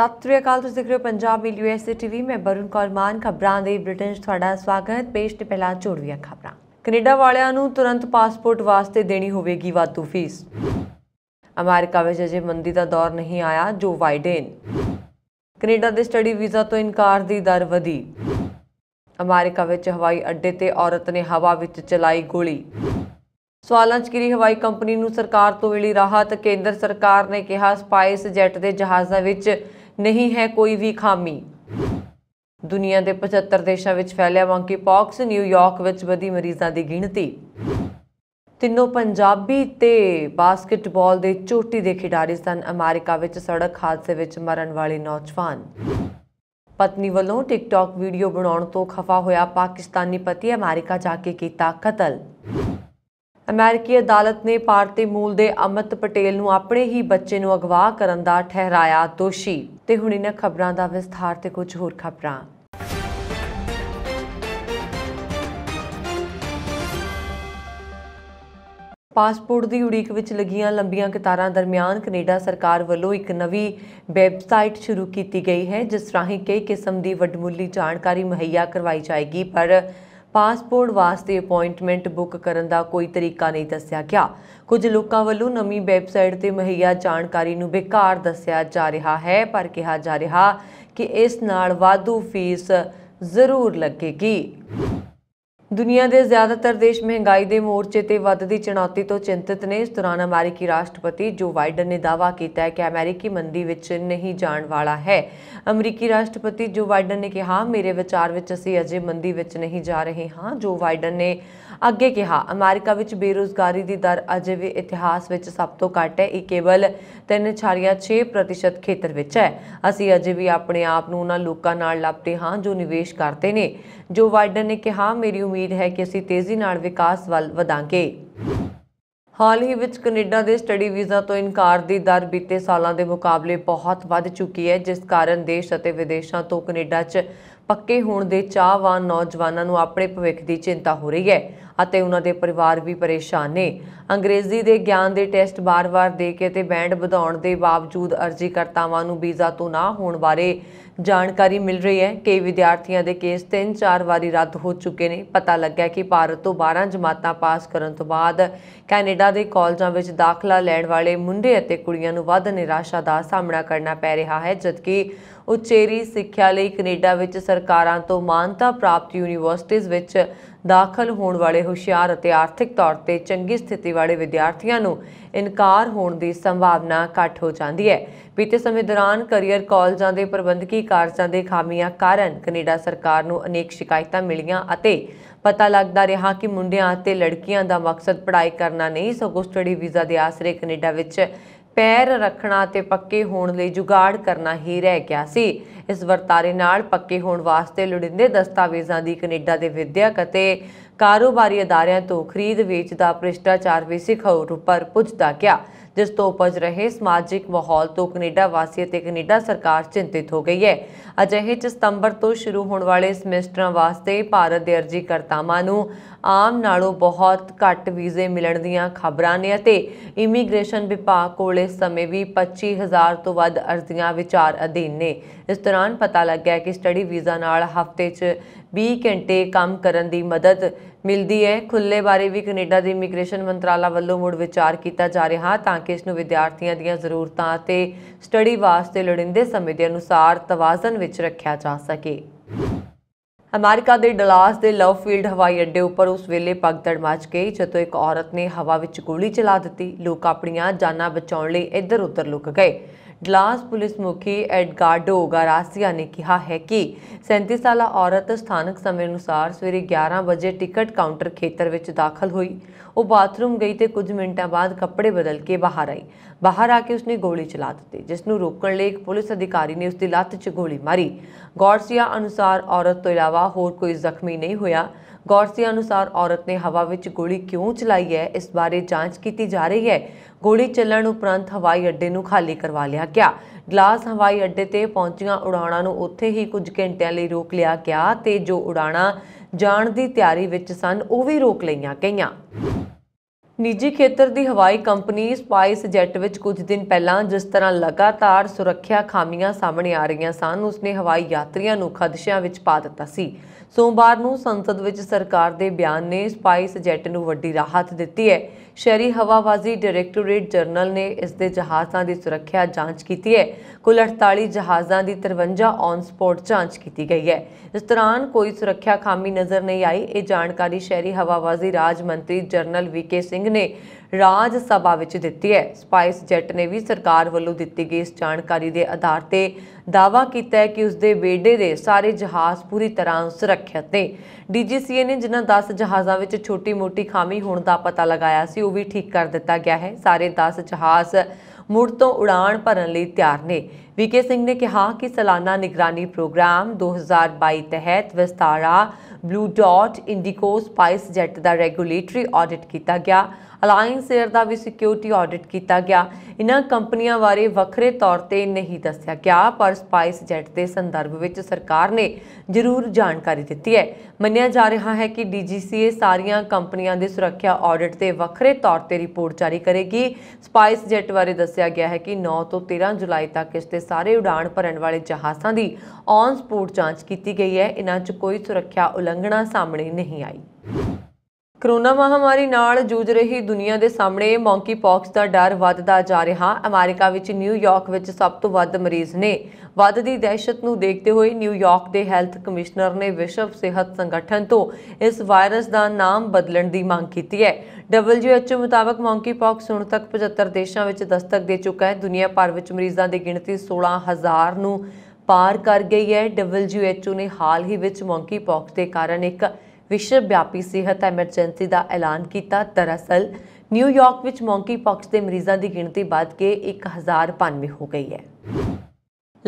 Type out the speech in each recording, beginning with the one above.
ਸਤਿ ਸ੍ਰੀ ਅਕਾਲ ਤੁਸੀਂ ਦੇਖ ਰਹੇ ਹੋ ਪੰਜਾਬ ਮੀ ਯੂਐਸਏ ਟੀਵੀ ਮੈਂ ਬਰੁਨ ਕੌਰਮਾਨ ਖਬਰਾਂ ਦੇ ਬ੍ਰਿਟਿਸ਼ ਤੁਹਾਡਾ ਸਵਾਗਤ ਪੇਸ਼ ਤੇ ਪਹਿਲਾਂ ਚੋੜੀਆਂ ਖਬਰਾਂ ਕੈਨੇਡਾ ਵਾਲਿਆਂ ਨੂੰ ਤੁਰੰਤ ਪਾਸਪੋਰਟ ਵਾਸਤੇ ਦੇਣੀ ਹੋਵੇਗੀ ਵਾਧੂ ਫੀਸ ਅਮਰੀਕਾ ਵਿੱਚ ਅਜੇ ਮੰਦੀ ਦਾ ਦੌਰ ਨਹੀਂ ਆਇਆ ਜੋ ਵਾਈਡਨ ਕੈਨੇਡਾ ਦੇ ਸਟੱਡੀ ਵੀਜ਼ਾ ਤੋਂ ਇਨਕਾਰ ਦੀ ਦਰ ਵਧੀ ਅਮਰੀਕਾ ਵਿੱਚ ਹਵਾਈ ਅੱਡੇ ਤੇ ਔਰਤ ਨੇ ਹਵਾ ਵਿੱਚ ਚਲਾਈ ਗੋਲੀ ਸਵਾਲਾਂ 'ਚ ਗਿਰੀ ਹਵਾਈ ਕੰਪਨੀ ਨੂੰ ਸਰਕਾਰ ਤੋਂ ਮਿਲੀ ਰਾਹਤ ਕੇਂਦਰ ਸਰਕਾਰ ਨੇ ਕਿਹਾ ਸਪਾਈਸ ਜੈਟ ਦੇ ਜਹਾਜ਼ਾਂ ਵਿੱਚ ਨਹੀਂ ਹੈ ਕੋਈ ਵੀ ਖਾਮੀ ਦੁਨੀਆ ਦੇ 75 ਦੇਸ਼ਾਂ ਵਿੱਚ ਫੈਲਿਆ ਮੰਕੀ ਪੌਕਸ ਨਿਊਯਾਰਕ ਵਿੱਚ ਵਧੀ ਮਰੀਜ਼ਾਂ ਦੀ ਗਿਣਤੀ ਤਿੰਨੋਂ ਪੰਜਾਬੀ ਤੇ ਬਾਸਕਟਬਾਲ ਦੇ ਚੋਟੀ ਦੇ ਖਿਡਾਰੀ ਸਨ ਅਮਰੀਕਾ ਵਿੱਚ ਸੜਕ ਹਾਦਸੇ ਵਿੱਚ ਮਰਨ ਵਾਲੇ ਨੌਜਵਾਨ ਪਤਨੀ ਵੱਲੋਂ ਟਿਕਟੌਕ ਵੀਡੀਓ ਬਣਾਉਣ ਤੋਂ ਖਫਾ ਹੋਇਆ ਪਾਕਿਸਤਾਨੀ ਪਤੀ ਅਮਰੀਕਾ ਜਾ ਕੇ ਕੀਤਾ ਕਤਲ ਅਮਰੀਕੀ ਅਦਾਲਤ ਨੇ ਭਾਰਤੀ ਮੂਲ ਦੇ ਅਮਿਤ ਪਟੇਲ ਨੂੰ ਆਪਣੇ ਹੀ ਬੱਚੇ ਨੂੰ ਅਗਵਾ ਕਰਨ ਦਾ ਠਹਿਰਾਇਆ ਦੋਸ਼ੀ ਤੇ ਹੁਣ ਇਹਨਾਂ ਖਬਰਾਂ ਦਾ ਵਿਸਥਾਰ ਤੇ ਕੁਝ ਹੋਰ ਖਬਰਾਂ ਪਾਸਪੋਰਟ ਦੀ ਉਡੀਕ ਵਿੱਚ ਲੱਗੀਆਂ ਲੰਬੀਆਂ ਕਤਾਰਾਂ ਦਰਮਿਆਨ ਕੈਨੇਡਾ ਸਰਕਾਰ ਵੱਲੋਂ ਇੱਕ ਨਵੀਂ ਵੈਬਸਾਈਟ ਸ਼ੁਰੂ ਕੀਤੀ ਗਈ ਹੈ ਜਿਸ ਰਾਹੀਂ ਕਈ ਕਿਸਮ ਦੀ ਵੱਡਮੁੱਲੀ ਜਾਣਕਾਰੀ ਮੁਹੱਈਆ ਕਰਵਾਈ ਜਾਏਗੀ ਪਰ ਪਾਸਪੋਰਟ ਵਾਸਤੇ ਅਪਾਇੰਟਮੈਂਟ ਬੁੱਕ ਕਰਨ ਦਾ ਕੋਈ ਤਰੀਕਾ ਨਹੀਂ ਦੱਸਿਆ ਗਿਆ ਕੁਝ ਲੋਕਾਂ ਵੱਲੋਂ ਨਵੀਂ ਵੈਬਸਾਈਟ ਤੇ ਮਹਈਆ ਜਾਣਕਾਰੀ ਨੂੰ ਬੇਕਾਰ ਦੱਸਿਆ ਜਾ ਰਿਹਾ ਹੈ ਪਰ ਕਿਹਾ ਜਾ ਰਿਹਾ ਕਿ ਇਸ ਨਾਲ ਵਾਧੂ ਫੀਸ ਜ਼ਰੂਰ ਲੱਗੇਗੀ ਦੁਨੀਆ ਦੇ ਜ਼ਿਆਦਾਤਰ ਦੇਸ਼ ਮਹਿੰਗਾਈ ਦੇ ਮੋਰਚੇ ਤੇ ਵੱਧਦੀ ਚੁਣੌਤੀ ਤੋਂ ਚਿੰਤਤ ਨੇ ਇਸ ਦੌਰਾਨ ਅਮਰੀਕੀ ਰਾਸ਼ਟਰਪਤੀ ਜੋ ਬਾਈਡਨ ਨੇ ਦਾਅਵਾ ਕੀਤਾ ਹੈ ਕਿ ਅਮਰੀਕੀ ਮੰਦੀ ਵਿੱਚ ਨਹੀਂ ਜਾਣ ਵਾਲਾ ਹੈ ਅਮਰੀਕੀ ਰਾਸ਼ਟਰਪਤੀ ਜੋ ਬਾਈਡਨ ਨੇ ਕਿਹਾ ਮੇਰੇ ਵਿਚਾਰ ਵਿੱਚ ਅਸੀਂ ਅਜੇ ਮੰਦੀ ਵਿੱਚ ਨਹੀਂ ਜਾ ਰਹੇ ਹਾਂ ਜੋ ਬਾਈਡਨ ਨੇ ਅੱਗੇ ਕਿਹਾ ਅਮਰੀਕਾ ਵਿੱਚ ਬੇਰੋਜ਼ਗਾਰੀ ਦੀ ਦਰ ਅਜੇ ਵੀ ਇਤਿਹਾਸ ਵਿੱਚ ਸਭ ਤੋਂ ਘੱਟ ਹੈ ਇਹ ਕੇਵਲ 3.6% ਖੇਤਰ ਵਿੱਚ ਹੈ ਅਸੀਂ ਅਜੇ ਵੀ ਆਪਣੇ ਆਪ ਨੂੰ ਉਹਨਾਂ ਲੋਕਾਂ ਨਾਲ ਲੱਭਦੇ ਹਾਂ ਜੋ ਨਿਵੇਸ਼ ਕਰਦੇ ਨੇ ਜੋ ਵਾਈਡਨ ਨੇ ਕਿਹਾ ਮੇਰੀ ਉਮੀਦ ਹੈ ਕਿ ਅਸੀਂ ਤੇਜ਼ੀ ਨਾਲ ਵਿਕਾਸ ਵੱਲ ਵਧਾਂਗੇ ਹਾਲ ਹੀ ਵਿੱਚ ਕੈਨੇਡਾ ਦੇ ਸਟੱਡੀ ਵੀਜ਼ਾ ਤੋਂ ਇਨਕਾਰ ਦੀ ਦਰ ਬੀਤੇ ਸਾਲਾਂ ਦੇ ਮੁਕਾਬਲੇ ਬਹੁਤ ਵੱਧ ਚੁੱਕੀ ਹੈ ਜਿਸ ਕਾਰਨ ਦੇਸ਼ ਅਤੇ ਵਿਦੇਸ਼ਾਂ ਤੋਂ ਕੈਨੇਡਾ 'ਚ ਪੱਕੇ ਹੋਣ ਦੇ ਚਾਹਵਾਨ ਨੌਜਵਾਨਾਂ ਨੂੰ ਆਪਣੇ ਭਵਿੱਖ ਦੀ ਚਿੰਤਾ ਹੋ ਰਹੀ ਹੈ ਅਤੇ ਉਹਨਾਂ ਦੇ ਪਰਿਵਾਰ ਵੀ ਪਰੇਸ਼ਾਨ ਨੇ ਅੰਗਰੇਜ਼ੀ ਦੇ ਗਿਆਨ ਦੇ ਟੈਸਟ ਬਾਰ-ਬਾਰ ਦੇ ਕੇ ਤੇ ਬੈਂਡ ਵਧਾਉਣ ਦੇ ਬਾਵਜੂਦ ਅਰਜ਼ੀਕਰਤਾਵਾਂ ਨੂੰ ਵੀਜ਼ਾ ਤੋਂ ਨਾ ਹੋਣ ਬਾਰੇ ਜਾਣਕਾਰੀ ਮਿਲ ਰਹੀ ਹੈ ਕਿ ਵਿਦਿਆਰਥੀਆਂ ਦੇ ਕੇਸ 3-4 ਵਾਰੀ ਰੱਦ ਹੋ ਚੁੱਕੇ ਨੇ ਪਤਾ ਲੱਗਾ ਕਿ ਭਾਰਤ ਤੋਂ 12 ਜਮਾਤਾਂ ਪਾਸ ਕਰਨ ਤੋਂ ਬਾਅਦ ਕੈਨੇਡਾ ਦੇ ਕਾਲਜਾਂ ਵਿੱਚ ਦਾਖਲਾ ਲੈਣ ਵਾਲੇ ਮੁੰਡੇ ਅਤੇ ਕੁੜੀਆਂ ਨੂੰ ਵੱਧ ਨਿਰਾਸ਼ਾ ਦਾ ਸਾਹਮਣਾ ਕਰਨਾ ਪੈ ਰਿਹਾ ਹੈ ਜਦਕਿ ਉਚੇਰੀ ਸਿੱਖਿਆ ਲਈ ਕੈਨੇਡਾ ਵਿੱਚ ਸਰਕਾਰਾਂ ਤੋਂ ਮਾਨਤਾ ਪ੍ਰਾਪਤ ਯੂਨੀਵਰਸਿਟੀਆਂ ਵਿੱਚ ਦਾਖਲ ਹੋਣ ਵਾਲੇ ਹੁਸ਼ਿਆਰ ਅਤੇ ਆਰਥਿਕ ਤੌਰ ਤੇ ਚੰਗੀ ਸਥਿਤੀ ਵਾਲੇ ਵਿਦਿਆਰਥੀਆਂ ਨੂੰ ਇਨਕਾਰ ਹੋਣ ਦੀ ਸੰਭਾਵਨਾ ਘੱਟ ਹੋ ਜਾਂਦੀ ਹੈ ਬੀਤੇ ਸਮੇਂ ਦੌਰਾਨ ਕੈਰੀਅਰ ਕਾਲਜਾਂ ਦੇ ਪ੍ਰਬੰਧਕੀ ਕਾਰਜਾਂ ਦੇ ਖਾਮੀਆਂ ਕਾਰਨ ਕੈਨੇਡਾ ਸਰਕਾਰ ਨੂੰ ਅਨੇਕ ਸ਼ਿਕਾਇਤਾਂ ਮਿਲੀਆਂ ਅਤੇ ਪਤਾ ਲੱਗਦਾ ਰਿਹਾ ਕਿ ਮੁੰਡਿਆਂ ਅਤੇ ਲੜਕੀਆਂ ਦਾ ਮਕਸਦ ਪੜ੍ਹਾਈ ਕਰਨਾ ਨਹੀਂ ਸਗੋਂ ਸਟੱਡੀ ਵੀਜ਼ਾ ਦੇ ਆਸਰੇ ਕੈਨੇਡਾ ਵਿੱਚ ਪੈਰ ਰੱਖਣਾ ਤੇ ਪੱਕੇ ਹੋਣ ਲਈ ਜੁਗਾੜ ਕਰਨਾ ਹੀ ਰਹਿ ਗਿਆ ਸੀ ਇਸ ਵਰਤਾਰੇ ਨਾਲ ਪੱਕੇ ਹੋਣ ਵਾਸਤੇ ਲੋੜੀਂਦੇ ਦਸਤਾਵੇਜ਼ਾਂ ਦੀ ਕੈਨੇਡਾ ਦੇ ਵਿਦਿਅਕ ਅਤੇ ਕਾਰੋਬਾਰੀ ਅਦਾਰਿਆਂ ਤੋਂ ਖਰੀਦ ਵੇਚ ਦਾ ਭ੍ਰਿਸ਼ਟਾਚਾਰ ਵੀ ਸਿਖਾਉ ਰੂਪਰ ਪੁੱਛਦਾ ਗਿਆ ਜਿਸ ਤੋਂ ਉਪਜ ਰਹੇ ਸਮਾਜਿਕ ਮਾਹੌਲ ਤੋਂ ਕੈਨੇਡਾ ਵਾਸੀ ਅਤੇ ਕੈਨੇਡਾ ਸਰਕਾਰ ਚਿੰਤਿਤ ਹੋ ਗਈ ਹੈ ਅਜਿਹੇ ਚ ਸਤੰਬਰ ਤੋਂ ਸ਼ੁਰੂ ਹੋਣ ਵਾਲੇ ਸਮੈਸਟਰਾਂ ਵਾਸਤੇ ਭਾਰਤ ਦੇ ਅਰਜ਼ੀਕਰਤਾਵਾਂ ਨੂੰ ਆਮ ਨਾਲੋਂ ਬਹੁਤ ਘੱਟ ਵੀਜ਼ੇ ਮਿਲਣ ਦੀਆਂ ਖਬਰਾਂ ਨੇ ਅਤੇ ਇਮੀਗ੍ਰੇਸ਼ਨ ਵਿਭਾਗ ਕੋਲੇ ਸਮੇਂ ਵੀ 25000 ਤੋਂ ਵੱਧ ਅਰਜ਼ੀਆਂ ਵਿਚਾਰ ਅਧੀਨ ਨੇ ਇਸ ਦੌਰਾਨ ਪਤਾ ਲੱਗਿਆ ਕਿ ਸਟੱਡੀ ਵੀਜ਼ਾ ਨਾਲ ਹਫ਼ਤੇ 'ਚ 20 ਘੰਟੇ ਕੰਮ ਕਰਨ ਦੀ ਮਦਦ ਮਿਲਦੀ ਹੈ ਖੁੱਲੇ ਬਾਰੇ ਵੀ ਕੈਨੇਡਾ ਦੇ ਇਮੀਗ੍ਰੇਸ਼ਨ ਮੰਤਰਾਲਾ ਵੱਲੋਂ ਮੁੜ ਵਿਚਾਰ ਕੀਤਾ ਜਾ ਰਿਹਾ ਤਾਂ ਕਿ ਇਸ ਨੂੰ ਵਿਦਿਆਰਥੀਆਂ ਦੀਆਂ ਜ਼ਰੂਰਤਾਂ ਅਤੇ ਸਟੱਡੀ ਵਾਸਤੇ ਲੋੜਿੰਦੇ ਸਮੇਂ ਦੇ ਅਨੁਸਾਰ ਤਵਾਜ਼ਨ ਵਿੱਚ ਰੱਖਿਆ ਜਾ ਸਕੇ ਅਮਰੀਕਾ ਦੇ ਡਲਾਸ ਦੇ ਲਵ ਫੀਲਡ ਹਵਾਈ ਅੱਡੇ ਉੱਪਰ ਉਸ ਵੇਲੇ ਪਗਦੜ ਮਚ ਗਈ ਜਦੋਂ ਇੱਕ ਔਰਤ ਨੇ ਹਵਾ ਵਿੱਚ ਗੋਲੀ ਚਲਾ ਦਿੱਤੀ ਲੋਕ ਆਪਣੀਆਂ ਜਾਨਾਂ ਬਚਾਉਣ ਲਈ ਇੱਧਰ-ਉੱਧਰ ਲੁਕ ਗਏ ਗਲਾਸ ਪੁਲਿਸ ਮੁਖੀ ਐਡਗਾਰਡੋ ਗਾਰਾਸੀਆ ਨੇ ਕਿਹਾ ਹੈ ਕਿ 37 ਸਾਲਾ ਔਰਤ ਸਥਾਨਕ ਸਮੇਂ ਅਨੁਸਾਰ ਸਵੇਰੇ 11 ਵਜੇ ਟਿਕਟ ਕਾਊਂਟਰ ਖੇਤਰ ਵਿੱਚ ਦਾਖਲ ਹੋਈ ਉਹ ਬਾਥਰੂਮ ਗਈ ਤੇ ਕੁਝ ਮਿੰਟਾਂ ਬਾਅਦ ਕੱਪੜੇ ਬਦਲ ਕੇ ਬਾਹਰ ਆਈ ਬਾਹਰ ਆ ਕੇ ਉਸਨੇ ਗੋਲੀ ਚਲਾ ਦਿੱਤੀ ਜਿਸ ਨੂੰ ਰੋਕਣ ਲਈ ਇੱਕ ਪੁਲਿਸ ਅਧਿਕਾਰੀ ਨੇ ਉਸਦੀ ਲੱਤ 'ਚ ਗੋਲੀ ਮਾਰੀ ਗੌਰਸੀਆ ਅਨੁਸਾਰ ਔਰਤ ਤੋਂ ਇਲਾਵਾ ਹੋਰ ਕੋਈ ਜ਼ਖਮੀ ਨਹੀਂ ਹੋਇਆ ਗੌਰਸੀਆ ਅਨੁਸਾਰ ਔਰਤ ਨੇ ਹਵਾ ਵਿੱਚ ਗੋਲੀ ਕਿਉਂ ਚਲਾਈ ਹੈ ਇਸ ਬਾਰੇ ਜਾਂਚ ਕੀਤੀ ਜਾ ਰਹੀ ਹੈ ਗੋਲੀ ਚੱਲਣ ਉਪਰੰਤ ਹਵਾਈ ਅੱਡੇ ਨੂੰ ਖਾਲੀ ਕਰਵਾ ਲਿਆ ਗਿਆ ਗਲਾਸ ਹਵਾਈ ਅੱਡੇ ਤੇ ਪਹੁੰਚੀਆਂ ਉਡਾਣਾਂ ਨੂੰ ਉੱਥੇ ਹੀ ਕੁਝ ਘੰਟਿਆਂ ਲਈ ਰੋਕ ਲਿਆ ਗਿਆ ਤੇ ਜੋ ਉਡਾਣਾਂ ਜਾਣ ਦੀ ਤਿਆਰੀ ਵਿੱਚ ਸਨ ਉਹ ਵੀ ਰੋਕ ਲਈਆਂ ਗਈਆਂ ਨਿੱਜੀ ਖੇਤਰ ਦੀ ਹਵਾਈ ਕੰਪਨੀ ਸਪਾਈਸ ਜੈਟ ਵਿੱਚ ਕੁਝ ਦਿਨ ਪਹਿਲਾਂ ਜਿਸ ਤਰ੍ਹਾਂ ਲਗਾਤਾਰ ਸੁਰੱਖਿਆ ਖਾਮੀਆਂ ਸਾਹਮਣੇ ਆ ਰਹੀਆਂ ਸਨ ਉਸਨੇ ਹਵਾਈ ਯਾਤਰੀਆਂ ਨੂੰ ਖਦਸ਼ਿਆਂ ਵਿੱਚ ਪਾ ਦਿੱਤਾ ਸੀ ਸੋਮਵਾਰ ਨੂੰ ਸੰਸਦ ਵਿੱਚ ਸਰਕਾਰ ਦੇ ਬਿਆਨ ਨੇ ਸਪਾਈਸ ਜੈਟ ਨੂੰ ਵੱਡੀ ਰਾਹਤ ਦਿੱਤੀ ਹੈ ਸ਼ਹਿਰੀ ਹਵਾਬਾਜ਼ੀ ਡਾਇਰੈਕਟੋਰੇਟ ਜਰਨਲ ਨੇ ਇਸ ਦੇ ਜਹਾਜ਼ਾਂ ਦੀ ਸੁਰੱਖਿਆ ਜਾਂਚ ਕੀਤੀ ਹੈ ਕੁੱਲ 48 ਜਹਾਜ਼ਾਂ ਦੀ 53 ਔਨ ਸਪੌਟ ਜਾਂਚ ਕੀਤੀ ਗਈ ਹੈ ਇਸ ਦੌਰਾਨ ਕੋਈ ਸੁਰੱਖਿਆ ਖਾਮੀ ਨਜ਼ਰ ਨਹੀਂ ਆਈ ਇਹ ਜਾਣਕਾਰੀ ਸ਼ਹਿਰੀ ਹਵਾਬਾਜ਼ੀ ਰਾਜ ਮੰਤਰੀ ਜਰਨਲ ਵੀਕੇ ਸਿੰਘ ਨੇ ਰਾਜ ਸਭਾ ਵਿੱਚ ਦਿੱਤੀ ਹੈ ਸਪਾਈਸ ਜੈਟ ਨੇ ਵੀ ਸਰਕਾਰ ਵੱਲੋਂ ਦਿੱਤੀ ਗਈ ਇਸ ਜਾਣਕਾਰੀ ਦੇ ਆਧਾਰ ਤੇ ਦਾਵਾ ਕੀਤਾ ਹੈ ਕਿ ਉਸ ਦੇ ਬੇੜੇ ਦੇ ਸਾਰੇ ਜਹਾਜ਼ ਪੂਰੀ ਤਰ੍ਹਾਂ ਸੁਰੱਖਿਅਤ ਨੇ ਡੀਜੀਸੀਏ ਨੇ ਜਿਨ੍ਹਾਂ 10 ਜਹਾਜ਼ਾਂ ਵਿੱਚ ਛੋਟੀ-ਮੋਟੀ ਖਾਮੀ ਹੋਣ ਦਾ ਪਤਾ ਲਗਾਇਆ ਸੀ ਉਹ ਵੀ ਠੀਕ ਕਰ ਦਿੱਤਾ ਗਿਆ ਹੈ ਸਾਰੇ 10 ਜਹਾਜ਼ ਮੁੜ ਤੋਂ ਉਡਾਣ ਭਰਨ ਲਈ ਤਿਆਰ ਨੇ ਵੀਕੇ ਸਿੰਘ ਨੇ ਕਿਹਾ ਕਿ ਸਾਲਾਨਾ ਨਿਗਰਾਨੀ ਪ੍ਰੋਗਰਾਮ 2022 ਤਹਿਤ ਵਿਸਤਾਰਾ ਬਲੂ ਡਾਟ ਇੰਡੀਕੋ ਸਪਾਈਸ ਜੈਟ ਦਾ ਰੈਗੂਲੇਟਰੀ ਆਡਿਟ ਕੀਤਾ ਗਿਆ ਅਲਾਈਅੰਸ 에ਅਰ ਦਾ ਵੀ ਸਿਕਿਉਰਿਟੀ ਆਡਿਟ ਕੀਤਾ ਗਿਆ ਇਹਨਾਂ ਕੰਪਨੀਆਂ ਬਾਰੇ ਵੱਖਰੇ ਤੌਰ ਤੇ ਨਹੀਂ ਦੱਸਿਆ ਗਿਆ ਪਰ ਸਪਾਈਸ ਜੈਟ ਦੇ ਸੰਦਰਭ ਵਿੱਚ ਸਰਕਾਰ ਨੇ ਜ਼ਰੂਰ ਜਾਣਕਾਰੀ ਦਿੱਤੀ ਹੈ ਮੰਨਿਆ ਜਾ ਰਿਹਾ ਹੈ ਕਿ ਡੀਜੀਸੀਏ ਸਾਰੀਆਂ ਕੰਪਨੀਆਂ ਦੇ ਸੁਰੱਖਿਆ ਆਡਿਟ ਤੇ ਵੱਖਰੇ ਤੌਰ ਤੇ ਰਿਪੋਰਟ ਜਾਰੀ ਕਰੇਗੀ ਸਪਾਈਸ ਜੈਟ ਬਾਰੇ ਦੱਸਿਆ ਗਿਆ ਹੈ ਕਿ 9 ਤੋਂ 13 ਜੁਲਾਈ ਤੱਕ ਇਸ ਤੇ ਸਾਰੇ ਉਡਾਨ ਭਰਨ ਵਾਲੇ ਜਹਾਜ਼ਾਂ ਦੀ ਔਨ ਸਪੋਰਟ ਜਾਂਚ ਕੀਤੀ ਗਈ ਹੈ ਇਨ੍ਹਾਂ 'ਚ ਕੋਈ ਸੁਰੱਖਿਆ ਉਲੰਘਣਾ ਸਾਹਮਣੇ ਨਹੀਂ ਆਈ ਕਰੋਨਾ ਮਹਾਮਾਰੀ ਨਾਲ ਜੂਝ ਰਹੀ ਦੁਨੀਆ ਦੇ ਸਾਹਮਣੇ ਮੌਂਕੀ ਪੌਕਸ ਦਾ ਡਰ ਵੱਧਦਾ ਜਾ ਰਿਹਾ ਅਮਰੀਕਾ ਵਿੱਚ ਨਿਊਯਾਰਕ ਵਿੱਚ ਸਭ ਤੋਂ ਵੱਧ ਮਰੀਜ਼ ਨੇ ਵੱਧਦੀ ਦਹਿਸ਼ਤ ਨੂੰ ਦੇਖਦੇ ਹੋਏ ਨਿਊਯਾਰਕ ਦੇ ਹੈਲਥ ਕਮਿਸ਼ਨਰ ਨੇ ਵਿਸ਼ਵ ਸਿਹਤ ਸੰਗਠਨ ਤੋਂ ਇਸ ਵਾਇਰਸ ਦਾ ਨਾਮ ਬਦਲਣ ਦੀ ਮੰਗ ਕੀਤੀ ਹੈ WHO ਮੁਤਾਬਕ ਪੌਕਸ ਹੁਣ ਤੱਕ 75 ਦੇਸ਼ਾਂ ਵਿੱਚ ਦਸਤਕ ਦੇ ਚੁੱਕਾ ਹੈ ਦੁਨੀਆ ਭਰ ਵਿੱਚ ਮਰੀਜ਼ਾਂ ਦੀ ਗਿਣਤੀ 16000 ਨੂੰ ਪਾਰ ਕਰ ਗਈ ਹੈ WHO ਨੇ ਹਾਲ ਹੀ ਵਿੱਚ ਪੌਕਸ ਦੇ ਕਾਰਨ ਇੱਕ ਵਿਸ਼ਵ ਵਿਆਪੀ ਸਿਹਤ ਐਮਰਜੈਂਸੀ ਦਾ ਐਲਾਨ ਕੀਤਾ ਦਰਅਸਲ ਨਿਊਯਾਰਕ ਵਿੱਚ ਪੌਕਸ ਦੇ ਮਰੀਜ਼ਾਂ ਦੀ ਗਿਣਤੀ ਵੱਧ ਕੇ 1092 ਹੋ ਗਈ ਹੈ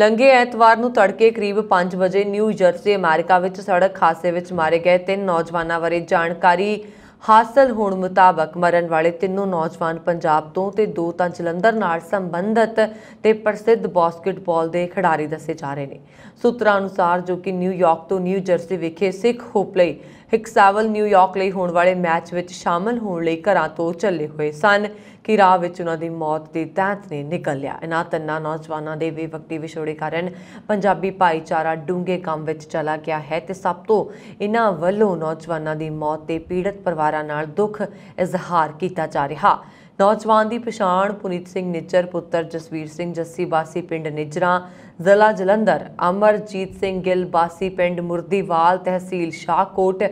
ਲੰਗੇ ਐਤਵਾਰ ਨੂੰ ਤੜਕੇ ਕਰੀਬ 5 ਵਜੇ ਨਿਊ ਜਰਸੀ ਅਮਰੀਕਾ ਵਿੱਚ ਸੜਕ ਹਾਦਸੇ ਵਿੱਚ ਮਾਰੇ ਗਏ ਤਿੰਨ ਨੌਜਵਾਨਾਂ ਬਾਰੇ ਜਾਣਕਾਰੀ ਹਾਸਲ ਹੋਣ ਮੁਤਾਬਕ ਮਰਨ ਵਾਲੇ ਤਿੰਨੋਂ ਨੌਜਵਾਨ ਪੰਜਾਬ ਤੋਂ ਤੇ ਦੋ ਤਾਂ ਜਲੰਧਰ ਨਾਲ ਸੰਬੰਧਤ ਤੇ ਪ੍ਰਸਿੱਧ ਬਾਸਕਟਬਾਲ ਦੇ ਖਿਡਾਰੀ ਦੱਸੇ ਜਾ ਰਹੇ ਨੇ ਸੂਤਰਾਂ ਅਨੁਸਾਰ ਜੋ ਕਿ ਨਿਊਯਾਰਕ ਤੋਂ ਨਿਊ ਜਰਸੀ ਵਿਖੇ ਸਿੱਖ ਹੋਪ ਲਈ ਹਿਕਸਾਵਲ ਨਿਊਯਾਰਕ ਲਈ ਹੋਣ ਵਾਲੇ ਮੈਚ ਵਿੱਚ ਸ਼ਾਮਲ ਹੋਣ ਲਈ ਘਰਾਂ ਤੋਂ ਚੱਲੇ ਹੋਏ ਸਨ ਕਿ ਰਾਹ ਵਿੱਚ ਉਹਨਾਂ ਦੀ ਮੌਤ ਦੇ ਤਹਿਤ ਨੇ ਨਿਕਲ ਲਿਆ ਇਹਨਾਂ ਤੰਨਾ ਨੌਜਵਾਨਾਂ ਦੇ ਬੇਵਕਤੀ ਵਿਛੋੜੇ ਕਾਰਨ ਪੰਜਾਬੀ ਭਾਈਚਾਰਾ ਡੂੰਘੇ ਕੰਮ ਵਿੱਚ ਚਲਾ ਗਿਆ ਹੈ ਤੇ ਸਭ ਤੋਂ ਇਹਨਾਂ ਵੱਲੋਂ ਨੌਜਵਾਨਾਂ ਦੀ ਮੌਤ ਤੇ ਪੀੜਤ ਪਰਿਵਾਰਾਂ ਨਾਲ ਦੁੱਖ ਇਜ਼ਹਾਰ ਕੀਤਾ ਜਾ ਰਿਹਾ ਨੌਜਵਾਨ ਦੀ ਪਛਾਣ ਪੁਨੀਤ ਸਿੰਘ ਨਿੱਜਰ ਪੁੱਤਰ ਜਸਵੀਰ ਸਿੰਘ ਜੱਸੀ ਬਾਸੀ ਪਿੰਡ ਨਿੱਜਰਾ ਜ਼ਿਲ੍ਹਾ ਜਲੰਧਰ ਅਮਰਜੀਤ ਸਿੰਘ ਗਿੱਲ ਬਾਸੀ ਪਿੰਡ ਮੁਰਦੀਵਾਲ ਤਹਿਸੀਲ ਸ਼ਾਹਕੋਟ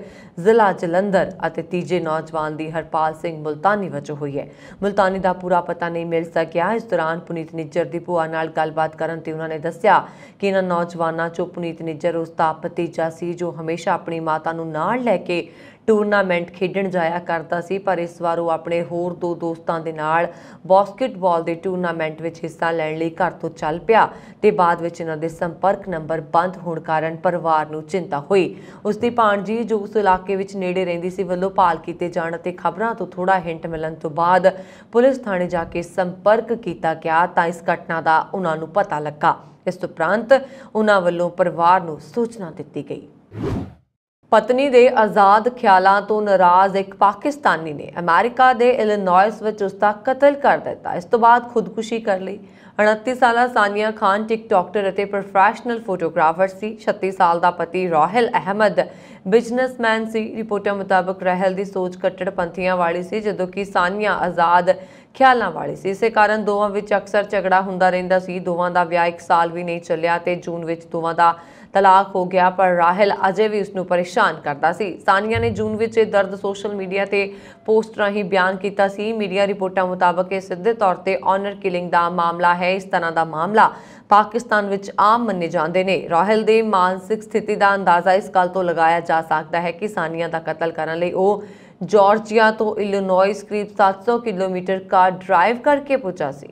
ਜ਼ਿਲ੍ਹਾ ਜਲੰਧਰ ਅਤੇ ਤੀਜੇ ਨੌਜਵਾਨ ਦੀ ਹਰਪਾਲ ਸਿੰਘ ਮਲਤਾਨੀ ਵਜੋਂ ਹੋਈ ਹੈ ਮਲਤਾਨੀ ਦਾ ਪੂਰਾ ਪਤਾ ਨਹੀਂ ਮਿਲ ਸਕਿਆ ਇਸ ਦੌਰਾਨ ਪੁਨੀਤ ਨਿੱਜਰ ਦੀ ਭੂਆ ਨਾਲ ਗੱਲਬਾਤ ਕਰਨ ਤੇ ਉਹਨਾਂ ਨੇ ਦੱਸਿਆ ਕਿ ਇਹਨਾਂ ਨੌਜਵਾਨਾਂ ਚੋਂ ਪੁਨੀਤ ਨਿੱਜਰ ਉਸ ਦਾ ਭਤੀਜਾ ਸੀ ਜੋ ਹਮੇਸ਼ਾ ਆਪਣੀ ਮਾਤਾ ਨੂੰ ਨਾਲ ਲੈ ਕੇ ਟੂਰਨਾਮੈਂਟ ਖੇਡਣ ਜਾਇਆ ਕਰਦਾ ਸੀ ਪਰ ਇਸ ਵਾਰ ਉਹ ਆਪਣੇ ਹੋਰ ਦੋ ਦੋਸਤਾਂ ਦੇ ਨਾਲ ਬਾਸਕਟਬਾਲ ਦੇ ਟੂਰਨਾਮੈਂਟ ਵਿੱਚ ਹਿੱਸਾ ਲੈਣ ਲਈ ਘਰ ਤੋਂ ਚੱਲ ਪਿਆ ਤੇ ਬਾਅਦ ਵਿੱਚ ਇਹਨਾਂ ਦੇ ਸੰਪਰਕ ਨੰਬਰ ਬੰਦ ਹੋਣ ਕਾਰਨ ਪਰਿਵਾਰ ਨੂੰ ਚਿੰਤਾ ਹੋਈ ਉਸ ਦੀ ਭਾਣਜੀ ਜੋ ਉਸ ਇਲਾਕੇ ਵਿੱਚ ਨੇੜੇ ਰਹਿੰਦੀ ਸੀ ਵੱਲੋਂ ਪਾਲ ਕੀਤੇ ਜਾਣ ਅਤੇ ਖਬਰਾਂ ਤੋਂ ਥੋੜਾ ਹਿੰਟ ਮਿਲਣ ਤੋਂ ਬਾਅਦ ਪੁਲਿਸ ਥਾਣੇ ਜਾ ਕੇ ਸੰਪਰਕ ਕੀਤਾ ਗਿਆ ਤਾਂ ਇਸ ਘਟਨਾ ਦਾ ਉਹਨਾਂ ਨੂੰ ਪਤਾ ਲੱਗਾ ਇਸ ਤੋਂ ਪ੍ਰਾਂਤ ਉਹਨਾਂ ਵੱਲੋਂ ਪਰਿਵਾਰ ਨੂੰ ਸੂਚਨਾ ਦਿੱਤੀ ਗਈ ਪਤਨੀ ਦੇ ਆਜ਼ਾਦ ਖਿਆਲਾਂ ਤੋਂ ਨਾਰਾਜ਼ ਇੱਕ ਪਾਕਿਸਤਾਨੀ ਨੇ ਅਮਰੀਕਾ ਦੇ ਇਲਿਨੋਇਸ ਵਿੱਚ ਉਸ ਦਾ ਕਤਲ ਕਰ ਦਿੱਤਾ ਇਸ ਤੋਂ ਬਾਅਦ ਖੁਦਕੁਸ਼ੀ ਕਰ ਲਈ 29 ਸਾਲਾ ਸਾਨੀਆ ਖਾਨ ਟਿਕਟੌਕਰ ਅਤੇ ਪ੍ਰੋਫੈਸ਼ਨਲ ਫੋਟੋਗ੍ਰਾਫਰ ਸੀ 36 ਸਾਲ ਦਾ ਪਤੀ ਰਾਹਲ ਅਹਿਮਦ ਬਿਜ਼ਨਸਮੈਨ ਸੀ ਰਿਪੋਰਟਾਂ ਮੁਤਾਬਕ ਰਹਿਲ ਦੀ ਸੋਚ ਕੱਟੜਪੰਥੀਆਂ ਵਾਲੀ ਸੀ ਜਦੋਂ ਕਿ ਸਾਨੀਆ ਆਜ਼ਾਦ ਖਿਆਲਾਂ ਵਾਲੇ ਸੀ ਇਸੇ ਕਾਰਨ ਦੋਵਾਂ ਵਿੱਚ ਅਕਸਰ ਝਗੜਾ ਹੁੰਦਾ ਰਹਿੰਦਾ ਸੀ ਦੋਵਾਂ ਦਾ ਵਿਆਹ ਇੱਕ ਸਾਲ ਵੀ ਨਹੀਂ ਚੱਲਿਆ ਤੇ ਜੂਨ ਵਿੱਚ ਦੋਵਾਂ ਦਾ ਤਲਾਕ ਹੋ ਗਿਆ ਪਰ ਰਾਹਲ ਅਜੇ ਵੀ ਉਸ ਨੂੰ ਪਰੇਸ਼ਾਨ ਕਰਦਾ ਸੀ ਸਾਨੀਆ ਨੇ ਜੂਨ ਵਿੱਚ ਇਹ ਦਰਦ ਸੋਸ਼ਲ ਮੀਡੀਆ ਤੇ ਪੋਸਟ ਰਾਹੀਂ ਬਿਆਨ ਕੀਤਾ ਸੀ ਮੀਡੀਆ ਰਿਪੋਰਟਾਂ ਮੁਤਾਬਕ ਇਹ ਸਿੱਧੇ ਤੌਰ ਤੇ ਆਨਰ ਕਿਲਿੰਗ ਦਾ ਮਾਮਲਾ ਹੈ ਇਸ ਤਰ੍ਹਾਂ ਦਾ ਮਾਮਲਾ ਪਾਕਿਸਤਾਨ ਵਿੱਚ ਆਮ ਮੰਨੇ ਜਾਂਦੇ ਨੇ ਰਾਹਲ ਦੇ ਮਾਨਸਿਕ ਸਥਿਤੀ ਦਾ ਅੰਦਾਜ਼ਾ ਇਸ ਗੱਲ ਤੋਂ ਲਗਾਇਆ ਜਾ ਸਕਦਾ ਹੈ ਕਿ ਸਾਨੀਆ ਦਾ ਕਤਲ ਕਰਨ ਲਈ ਉਹ ਜਾਰਜੀਆ ਤੋਂ ਇਲੀਨੋਇਸ ਕਰੀਬ 700 ਕਿਲੋਮੀਟਰ ਕਾਰ ਡਰਾਈਵ ਕਰਕੇ ਪਹੁੰਚਾ ਸੀ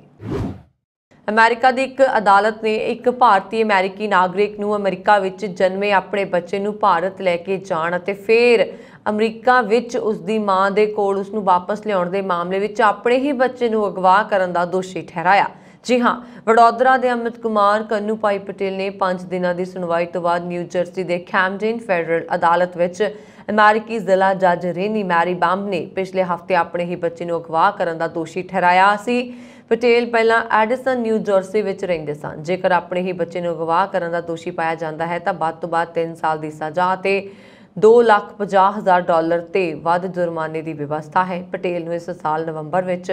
ਅਮਰੀਕਾ ਦੀ ਇੱਕ ਅਦਾਲਤ ਨੇ ਇੱਕ ਭਾਰਤੀ ਅਮਰੀਕੀ ਨਾਗਰਿਕ ਨੂੰ ਅਮਰੀਕਾ ਵਿੱਚ ਜਨਮੇ ਆਪਣੇ ਬੱਚੇ ਨੂੰ ਭਾਰਤ ਲੈ ਕੇ ਜਾਣ ਅਤੇ ਫਿਰ ਅਮਰੀਕਾ ਵਿੱਚ ਉਸ ਦੀ ਮਾਂ ਦੇ ਕੋਲ ਉਸ ਨੂੰ ਵਾਪਸ ਲਿਆਉਣ ਦੇ ਮਾਮਲੇ ਵਿੱਚ ਆਪਣੇ ਹੀ ਬੱਚੇ ਨੂੰ ਅਗਵਾ ਕਰਨ ਦਾ ਦੋਸ਼ੀ ਠਹਿਰਾਇਆ ਜੀ ਹਾਂ ਵਡੋਦਰਾ ਦੇ ਅਮਿਤ ਕੁਮਾਰ ਕੰਨੂ ਪਾਈ ਪਟੇਲ ਨੇ 5 ਦਿਨਾਂ ਦੀ ਸੁਣਵਾਈ ਤੋਂ ਬਾਅਦ ਨਿਊ ਜਰਸੀ ਦੇ ਕੈਮਡਨ ਫੈਡਰਲ ਅਦਾਲਤ ਵਿੱਚ ਅਮਰੀਕੀ ਜ਼ਿਲ੍ਹਾ ਜੱਜ ਰੇਨੀ ਮੈਰੀ ਬੰਬ ਨੇ ਪਿਛਲੇ ਹਫਤੇ ਆਪਣੇ ਹੀ ਬੱਚੇ ਨੂੰ ਅਗਵਾ ਕਰਨ ਦਾ ਦੋਸ਼ੀ ਠਹਿਰਾਇਆ ਸੀ ਪਟੇਲ ਪਹਿਲਾਂ ਐਡਿਸਨ ਨਿਊ ਜਰਸੀ ਵਿੱਚ ਰਹਿੰਦੇ ਸਨ ਜੇਕਰ ਆਪਣੇ ਹੀ ਬੱਚੇ ਨੂੰ ਅਗਵਾ ਕਰਨ ਦਾ ਦੋਸ਼ੀ ਪਾਇਆ ਜਾਂਦਾ ਹੈ ਤਾਂ ਵੱਧ ਤੋਂ ਵੱਧ 3 ਸਾਲ ਦੀ ਸਜ਼ਾ ਤੇ 2,50,000 ਡਾਲਰ ਤੇ ਵੱਧ ਜੁਰਮਾਨੇ ਦੀ ਵਿਵਸਥਾ ਹੈ ਪਟੇਲ ਨੂੰ ਇਸ ਸਾਲ ਨਵੰਬਰ ਵਿੱਚ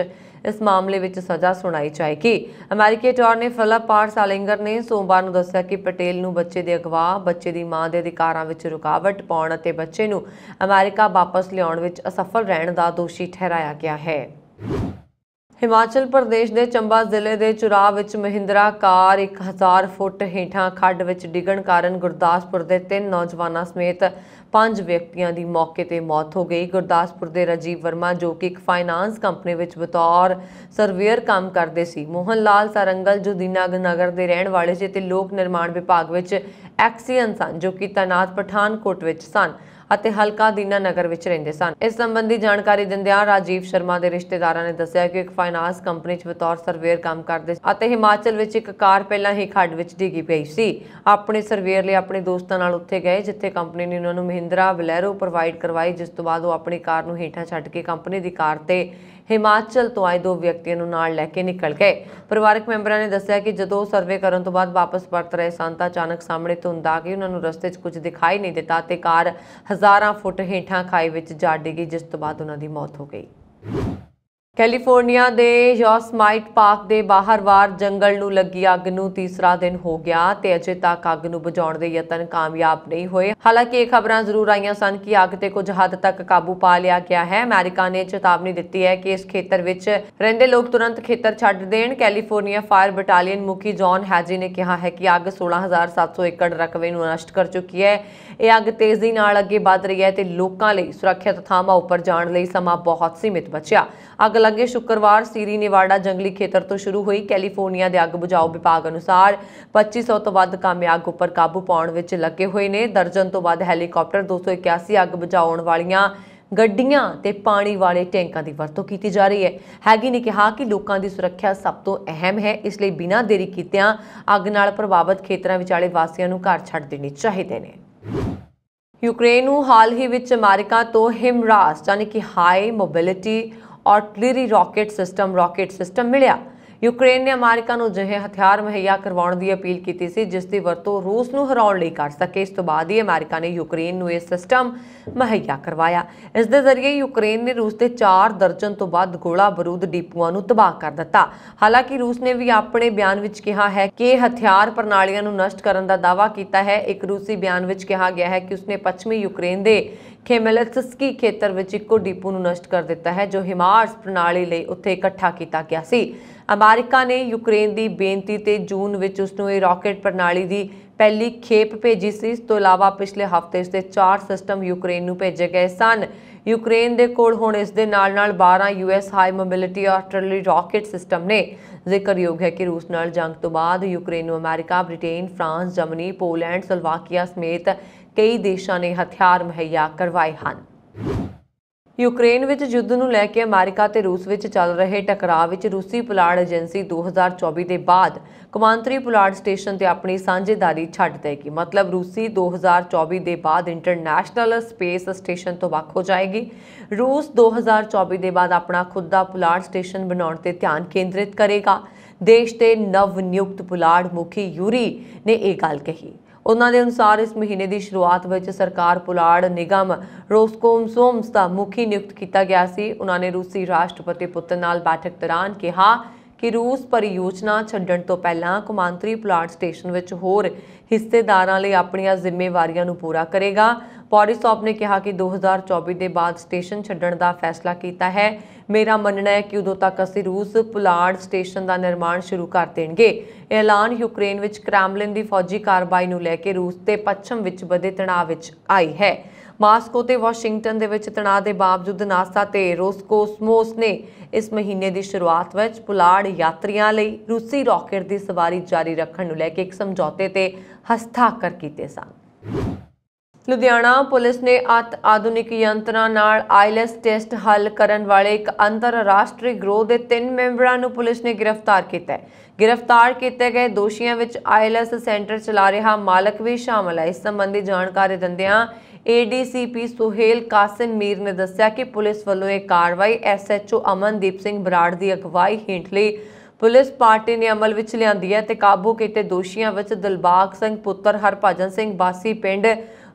ਇਸ ਮਾਮਲੇ ਵਿੱਚ ਸਜ਼ਾ ਸੁਣਾਈ ਜਾਏਗੀ ਅਮਰੀਕੀ ਅਟਾਰਨੀ ਫਿਲਪ ਪਾਰ ਸਾਲਿੰਗਰ ਨੇ ਸੋਮਵਾਰ ਨੂੰ ਦੱਸਿਆ ਕਿ ਪਟੇਲ ਨੂੰ ਬੱਚੇ ਦੇ ਅਗਵਾ ਬੱਚੇ ਦੀ ਮਾਂ ਦੇ ਅਧਿਕਾਰਾਂ ਵਿੱਚ ਰੁਕਾਵਟ ਪਾਉਣ ਅਤੇ ਬੱਚੇ ਨੂੰ ਅਮਰੀਕਾ ਵਾਪਸ ਲਿਆਉਣ ਵਿੱਚ ਅਸਫਲ ਰਹਿਣ ਦਾ ਦੋਸ਼ੀ ਠਹਿਰਾਇਆ ਗਿਆ ਹੈ ਹਿਮਾਚਲ ਪ੍ਰਦੇਸ਼ ਦੇ ਚੰਬਾ ਜ਼ਿਲ੍ਹੇ ਦੇ ਚੁਰਾ ਵਿੱਚ ਮਹਿੰਦਰਾ ਕਾਰ 1000 ਫੁੱਟ ਹੇਠਾਂ ਖੱਡ ਵਿੱਚ ਡਿੱਗਣ ਕਾਰਨ ਗੁਰਦਾਸਪੁਰ ਦੇ ਤਿੰਨ ਨੌਜਵਾਨਾਂ ਸਮੇਤ ਪੰਜ ਵਿਅਕਤੀਆਂ ਦੀ ਮੌਕੇ ਤੇ ਮੌਤ ਹੋ ਗਈ ਗੁਰਦਾਸਪੁਰ ਦੇ ਰਜੀਵ ਵਰਮਾ ਜੋ ਕਿ ਇੱਕ ਫਾਈਨਾਂਸ ਕੰਪਨੀ ਵਿੱਚ ਬਤੌਰ ਸਰਵੇਅਰ ਕੰਮ ਕਰਦੇ ਸੀ ਮੋਹਨ ਲਾਲ ਸਰੰਗਲ ਜੋ ਦੀਨਾਗ ਨਗਰ ਦੇ ਰਹਿਣ ਵਾਲੇ ਸੀ ਤੇ ਲੋਕ ਨਿਰਮਾਣ ਵਿਭਾਗ ਵਿੱਚ ਐਕਸੀਅਨ ਸਨ ਜੋ ਕਿ ਤਨਾਤ ਪਠਾਨਕੋਟ ਵਿੱਚ ਸਨ ਅਤੇ ਹਲਕਾ ਨਗਰ ਵਿੱਚ ਰਹਿੰਦੇ ਸਨ ਇਸ ਸੰਬੰਧੀ ਜਾਣਕਾਰੀ ਦਿੰਦਿਆਂ ਰਾਜੀਵ ਸ਼ਰਮਾ ਦੇ ਰਿਸ਼ਤੇਦਾਰਾਂ ਨੇ ਦੱਸਿਆ ਕਿ ਇੱਕ ਫਾਈਨਾਂਸ ਕੰਪਨੀ 'ਚ ਬਤੌਰ ਸਰਵੇਅਰ ਕੰਮ ਕਰਦੇ ਅਤੇ ਹਿਮਾਚਲ ਵਿੱਚ ਇੱਕ ਕਾਰ ਪਹਿਲਾਂ ਹੀ ਖੱਡ ਵਿੱਚ ਡਿੱਗੀ ਪਈ ਸੀ ਆਪਣੇ ਸਰਵੇਅਰ ਲਈ ਆਪਣੇ ਦੋਸਤਾਂ ਨਾਲ ਉੱਥੇ ਗਏ ਜਿੱਥੇ ਕੰਪਨੀ ਨੇ ਉਹਨਾਂ ਨੂੰ ਮਹਿੰਦਰਾ ਬਲੈਰੋ ਪ੍ਰੋਵਾਈਡ ਕਰਵਾਈ ਜਿਸ ਤੋਂ ਬਾਅਦ ਉਹ ਆਪਣੀ ਕਾਰ ਨੂੰ ਹੇਠਾਂ ਛੱਡ ਕੇ ਕੰਪਨੀ ਦੀ ਕਾਰ ਤੇ ਹਿਮਾਚਲ ਤੋਂ ਆਏ ਦੋ ਵਿਅਕਤੀਆਂ ਨੂੰ ਨਾਲ ਲੈ ਕੇ ਨਿਕਲ ਗਏ ਪਰਿਵਾਰਕ ਮੈਂਬਰਾਂ ਨੇ ਦੱਸਿਆ ਕਿ ਜਦੋਂ ਸਰਵੇ ਕਰਨ ਤੋਂ ਬਾਅਦ ਵਾਪਸ ਪਰਤ ਰਹੇ ਸਨ ਤਾਂ ਅਚਾਨਕ ਸਾਹਮਣੇ ਧੁੰਦ ਆ ਗਈ ਉਹਨਾਂ ਨੂੰ ਰਸਤੇ 'ਚ ਕੁਝ ਦਿਖਾਈ ਨਹੀਂ ਦਿੱਤਾ ਤੇ ਕਾਰ ਹਜ਼ਾਰਾਂ ਫੁੱਟ ਹੇਠਾਂ ਖਾਈ ਵਿੱਚ ਜਾ ਡਿੱਗੀ ਜਿਸ ਤੋਂ ਬਾਅਦ ਉਹਨਾਂ ਦੀ ਮੌਤ ਹੋ ਗਈ ਕੈਲੀਫੋਰਨੀਆ ਦੇ ਯੋਸਮਾਈਟ ਪਾਰਕ ਦੇ ਬਾਹਰਵਾਰ ਜੰਗਲ ਨੂੰ ਲੱਗੀ ਅੱਗ ਨੂੰ ਤੀਸਰਾ ਦਿਨ ਹੋ ਗਿਆ ਤੇ ਅਜੇ ਤੱਕ ਅੱਗ ਨੂੰ ਬੁਝਾਉਣ ਦੇ ਯਤਨ ਕਾਮਯਾਬ ਨਹੀਂ ਹੋਏ ਹਾਲਾਂਕਿ ਇਹ ਖਬਰਾਂ ਜ਼ਰੂਰ ਆਈਆਂ ਸਨ ਕਿ ਅੱਗ ਤੇ ਕੁਝ ਹੱਦ ਤੱਕ ਕਾਬੂ ਪਾ ਲਿਆ ਗਿਆ ਹੈ ਅਮਰੀਕਾ ਨੇ ਚੇਤਾਵਨੀ ਦਿੱਤੀ ਹੈ ਕਿ ਇਸ ਖੇਤਰ ਵਿੱਚ ਰਹਿੰਦੇ ਲੋਕ ਤੁਰੰਤ ਖੇਤਰ ਛੱਡ ਦੇਣ ਕੈਲੀਫੋਰਨੀਆ ਫਾਇਰ ਬਟਾਲੀਅਨ ਮੁਖੀ ਜੌਨ ਹੈਜੀ ਨੇ ਕਿਹਾ ਹੈ ਕਿ ਅੱਗ 16700 ਏਕੜ ਰਕਵੇ ਨੂੰ ਨਸ਼ਟ ਕਰ ਚੁੱਕੀ ਹੈ ਇਹ ਅੱਗ ਤੇਜ਼ੀ ਨਾਲ ਅੱਗੇ ਵਧ ਰਹੀ ਹੈ ਤੇ ਲੋਕਾਂ ਲਈ ਸੁਰੱਖਿਅਤ ਥਾਵਾਂ ਉੱਪਰ ਜਾਣ ਲਈ ਸਮਾਂ ਬਹੁਤ ਸੀਮਿਤ ਬਚਿਆ ਅੱਗ ਲੱਗੇ ਸ਼ੁੱਕਰਵਾਰ ਸੀਰੀ ਨਿਵਾੜਾ ਜੰਗਲੀ ਖੇਤਰ ਤੋਂ ਸ਼ੁਰੂ ਹੋਈ ਕੈਲੀਫੋਰਨੀਆ ਦੇ ਅੱਗ ਬੁਝਾਓ ਵਿਭਾਗ ਅਨੁਸਾਰ 2500 ਤੋਂ ਵੱਧ ਅੱਗ ਉੱਪਰ ਕਾਬੂ ਪਾਉਣ ਵਿੱਚ ਲੱਗੇ ਹੋਏ ਨੇ ਦਰਜਨ ਤੋਂ ਵੱਧ ਹੈਲੀਕਾਪਟਰ 281 ਅੱਗ ਬੁਝਾਉਣ ਵਾਲੀਆਂ ਗੱਡੀਆਂ ਤੇ ਪਾਣੀ ਵਾਲੇ ਟੈਂਕਾਂ ਦੀ ਵਰਤੋਂ ਕੀਤੀ ਜਾ ਰਹੀ ਹੈ ਹੈਗੀ ਨੇ ਕਿਹਾ ਕਿ ਲੋਕਾਂ ਦੀ ਸੁਰੱਖਿਆ ਸਭ ਤੋਂ ਅਹਿਮ ਹੈ ਇਸ ਲਈ ਬਿਨਾਂ ਦੇਰੀ ਕੀਤਿਆਂ ਅੱਗ ਨਾਲ ਪ੍ਰਭਾਵਿਤ ਖੇਤਰਾਂ ਵਿਚਾਲੇ ਵਾਸੀਆਂ ਨੂੰ ਘਰ ਛੱਡ ਦੇਣੇ ਚਾਹੀਦੇ ਨੇ ਯੂਕਰੇਨ ਨੂੰ ਹਾਲ ਹੀ ਵਿੱਚ ਅਮਰੀਕਾ ਤੋਂ ਹਿਮਰਾਸ ਯਾਨੀ ਕਿ high mobility artillery rocket system rocket system ਮਿਲਿਆ ਯੂਕਰੇਨ ਨੇ ਅਮਰੀਕਾ ਨੂੰ ਜਿਹੇ ਹਥਿਆਰ ਮੁਹੱਈਆ ਕਰਵਾਉਣ ਦੀ ਅਪੀਲ ਕੀਤੀ ਸੀ ਜਿਸ ਦੀ ਵਰਤੋਂ ਰੂਸ ਨੂੰ ਹਰਾਉਣ ਲਈ ਕਰ ਸਕੇ ਇਸ ਤੋਂ ਬਾਅਦ ਹੀ ਅਮਰੀਕਾ ਨੇ ਯੂਕਰੇਨ ਨੂੰ ਇਹ ਸਿਸਟਮ ਮੁਹੱਈਆ ਕਰਵਾਇਆ ਇਸ ਦੇ ਜ਼ਰੀਏ ਯੂਕਰੇਨ ਨੇ ਰੂਸ ਦੇ 4 ਦਰਜਨ ਤੋਂ ਵੱਧ ਗੋਲਾ ਬਾਰੂਦ ਡਿਪੂਆਂ ਨੂੰ ਤਬਾਹ ਕਰ ਦਿੱਤਾ ਹਾਲਾਂਕਿ ਰੂਸ ਨੇ ਵੀ ਆਪਣੇ ਬਿਆਨ ਵਿੱਚ ਕਿਹਾ ਹੈ ਕਿ ਹਥਿਆਰ ਪ੍ਰਣਾਲੀਆਂ ਨੂੰ ਨਸ਼ਟ ਕਰਨ ਦਾ ਦਾਅਵਾ ਕੀਤਾ ਹੈ ਇੱਕ ਰੂਸੀ ਬਿਆਨ ਵਿੱਚ ਕਿਹਾ ਗਿਆ ਹੈ ਕਿ ਉਸਨੇ ਪੱਛਮੀ ਯੂਕਰੇਨ ਦੇ ਖੇਮਲਤਸਕੀ ਖੇਤਰ ਵਿੱਚ ਇੱਕੋ ਡੀਪੂ ਨੂੰ ਨਸ਼ਟ ਕਰ ਦਿੱਤਾ ਹੈ ਜੋ ਹਿਮਾਰਸ ਪ੍ਰਣਾਲੀ ਲਈ ਉੱਥੇ ਇਕੱਠਾ ਕੀਤਾ ਗਿਆ ਸੀ ਅਮਰੀਕਾ ਨੇ ਯੂਕਰੇਨ ਦੀ ਬੇਨਤੀ ਤੇ ਜੂਨ ਵਿੱਚ ਉਸ ਨੂੰ ਇਹ ਰਾਕੇਟ ਪ੍ਰਣਾਲੀ ਦੀ ਪਹਿਲੀ ਖੇਪ ਭੇਜੀ ਸੀ ਇਸ ਤੋਂ ਇਲਾਵਾ ਪਿਛਲੇ ਹਫ਼ਤੇ ਇਸ ਦੇ 4 ਸਿਸਟਮ ਯੂਕਰੇਨ ਨੂੰ ਭੇਜੇ ਗਏ ਸਨ ਯੂਕਰੇਨ ਦੇ ਕੋਲ ਹੁਣ ਇਸ ਦੇ ਨਾਲ-ਨਾਲ 12 US high mobility artillery rocket system ਨੇ ਜ਼ਿਕਰਯੋਗ ਹੈ ਕਿ ਰੂਸ ਨਾਲ ਜੰਗ ਤੋਂ ਬਾਅਦ ਯੂਕਰੇਨ ਨੂੰ ਅਮਰੀਕਾ Britain France Germany Poland Slovakia ਸਮੇਤ ਕਈ ਦੇਸ਼ਾਂ ਨੇ ਹਥਿਆਰ ਮੁਹੱਈਆ ਕਰਵਾਏ ਹਨ ਯੂਕਰੇਨ ਵਿੱਚ ਯੁੱਧ ਨੂੰ ਲੈ ਕੇ ਅਮਰੀਕਾ ਤੇ ਰੂਸ ਵਿੱਚ ਚੱਲ ਰਹੇ ਟਕਰਾਅ ਵਿੱਚ ਰੂਸੀ ਪੁਲਾੜ ਏਜੰਸੀ 2024 ਦੇ ਬਾਅਦ ਕਮਾਂਤਰੀ ਪੁਲਾੜ ਸਟੇਸ਼ਨ ਤੇ ਆਪਣੀ ਸਾਂਝੇਦਾਰੀ ਛੱਡ ਦੇਗੀ ਮਤਲਬ ਰੂਸੀ 2024 ਦੇ ਬਾਅਦ ਇੰਟਰਨੈਸ਼ਨਲ ਸਪੇਸ ਸਟੇਸ਼ਨ ਤੋਂ ਵੱਖ ਹੋ ਜਾਏਗੀ ਰੂਸ 2024 ਦੇ ਬਾਅਦ ਆਪਣਾ ਖੁਦ ਦਾ ਪੁਲਾੜ ਸਟੇਸ਼ਨ ਬਣਾਉਣ ਤੇ ਧਿਆਨ ਕੇਂਦਰਿਤ ਕਰੇਗਾ ਦੇਸ਼ ਦੇ ਨਵ ਨਿਯੁਕਤ ਪੁਲਾੜ ਮੁਖੀ ਯੂਰੀ ਨੇ ਇਹ ਗੱਲ ਕਹੀ ਉਹਨਾਂ ਦੇ ਅਨੁਸਾਰ ਇਸ ਮਹੀਨੇ ਦੀ ਸ਼ੁਰੂਆਤ ਵਿੱਚ ਸਰਕਾਰ ਪੁਲਾੜ ਨਿਗਮ ਸੋਮਸ ਦਾ ਮੁਖੀ ਨਿਯੁਕਤ ਕੀਤਾ ਗਿਆ ਸੀ ਉਹਨਾਂ ਨੇ ਰੂਸੀ ਰਾਸ਼ਟਰਪਤੀ ਪੁਤਿਨ ਨਾਲ ਬੈਠਕ ਦੌਰਾਨ ਕਿਹਾ ਕਿ ਰੂਸ ਪਰਿਯੋਜਨਾ ਛੱਡਣ ਤੋਂ ਪਹਿਲਾਂ ਕੁਮਾਂਤਰੀ ਪੁਲਾੜ ਸਟੇਸ਼ਨ ਵਿੱਚ ਹੋਰ ਹਿੱਸੇਦਾਰਾਂ ਲਈ ਆਪਣੀਆਂ ਜ਼ਿੰਮੇਵਾਰੀਆਂ ਨੂੰ ਪੂਰਾ ਕਰੇਗਾ ਸੌਪ ਨੇ ਕਿਹਾ ਕਿ 2024 ਦੇ ਬਾਅਦ ਸਟੇਸ਼ਨ ਛੱਡਣ ਦਾ ਫੈਸਲਾ ਕੀਤਾ ਹੈ ਮੇਰਾ ਮੰਨਣਾ ਹੈ ਕਿ ਉਦੋਂ ਤੱਕ ਅਸੀਂ ਰੂਸ ਪੁਲਾੜ ਸਟੇਸ਼ਨ ਦਾ ਨਿਰਮਾਣ ਸ਼ੁਰੂ ਕਰ ਦੇਣਗੇ ਐਲਾਨ ਯੂਕਰੇਨ ਵਿੱਚ ਕ੍ਰੈਮਲਿਨ ਦੀ ਫੌਜੀ ਕਾਰਵਾਈ ਨੂੰ ਲੈ ਕੇ ਰੂਸ ਤੇ ਪੱਛਮ ਵਿੱਚ ਵਧੇ ਤਣਾਅ ਵਿੱਚ ਆਈ ਹੈ ਮਾਸਕੋ ਤੇ ਵਾਸ਼ਿੰਗਟਨ ਦੇ ਵਿੱਚ ਤਣਾਅ ਦੇ ਬਾਵਜੂਦ ਨਾਸਾ ਤੇ ਰੋਸਕੋਸਮੋਸ ਨੇ ਇਸ ਮਹੀਨੇ ਦੀ ਸ਼ੁਰੂਆਤ ਵਿੱਚ ਪੁਲਾੜ ਯਾਤਰੀਆਂ ਲਈ ਰੂਸੀ ਰਾਕੇਟ ਦੀ ਸਵਾਰੀ ਜਾਰੀ ਰੱਖਣ ਨੂੰ ਲੈ ਕੇ ਇੱਕ ਸਮਝੌਤੇ ਤੇ ਹਸਤਾਖਰ ਕੀਤੇ ਸਨ ਲੁਧਿਆਣਾ ਪੁਲਿਸ ਨੇ ਅਤ ਆਧੁਨਿਕ ਯੰਤਰਾਂ ਨਾਲ ਆਈਲੈਸ ਟੈਸਟ ਹੱਲ ਕਰਨ ਵਾਲੇ ਇੱਕ ਅੰਤਰਰਾਸ਼ਟਰੀ ਗਰੋਹ ਦੇ ਤਿੰਨ ਮੈਂਬਰਾਂ ਨੂੰ ਪੁਲਿਸ ਨੇ ਗ੍ਰਿਫਤਾਰ ਕੀਤਾ ਹੈ ਗ੍ਰਿਫਤਾਰ ਕੀਤੇ ਗਏ ਦੋਸ਼ੀਆਂ ਵਿੱਚ ਆਈਲੈਸ ਸੈਂਟਰ ਚਲਾ ਰਿਹਾ ਮਾਲਕ ਵੀ ਸ਼ਾਮਲ ਹੈ ਇਸ ਸੰਬੰਧੀ ਜਾਣਕਾਰੀ ਦਿੰਦਿਆਂ ਏਡੀਸੀਪੀ ਸੁਹੇਲ ਕਾਸਿਮ ਮੀਰ ਨੇ ਦੱਸਿਆ ਕਿ ਪੁਲਿਸ ਵੱਲੋਂ ਇਹ ਕਾਰਵਾਈ ਐਸਐਚਓ ਅਮਨਦੀਪ ਸਿੰਘ ਬਰਾੜ ਦੀ ਅਗਵਾਈ ਹੇਠ ਲਈ ਪੁਲਿਸ ਪਾਰਟੀ ਨੇ ਅਮਲ ਵਿੱਚ ਲਿਆਂਦੀ ਹੈ ਤੇ ਕਾਬੂ ਕੀਤੇ ਦੋਸ਼ੀਆਂ ਵਿੱਚ ਦਿਲਬਾਗ ਸਿੰਘ ਪੁੱਤਰ ਹਰਭਜਨ ਸਿੰਘ ਬਾਸੀ ਪਿੰਡ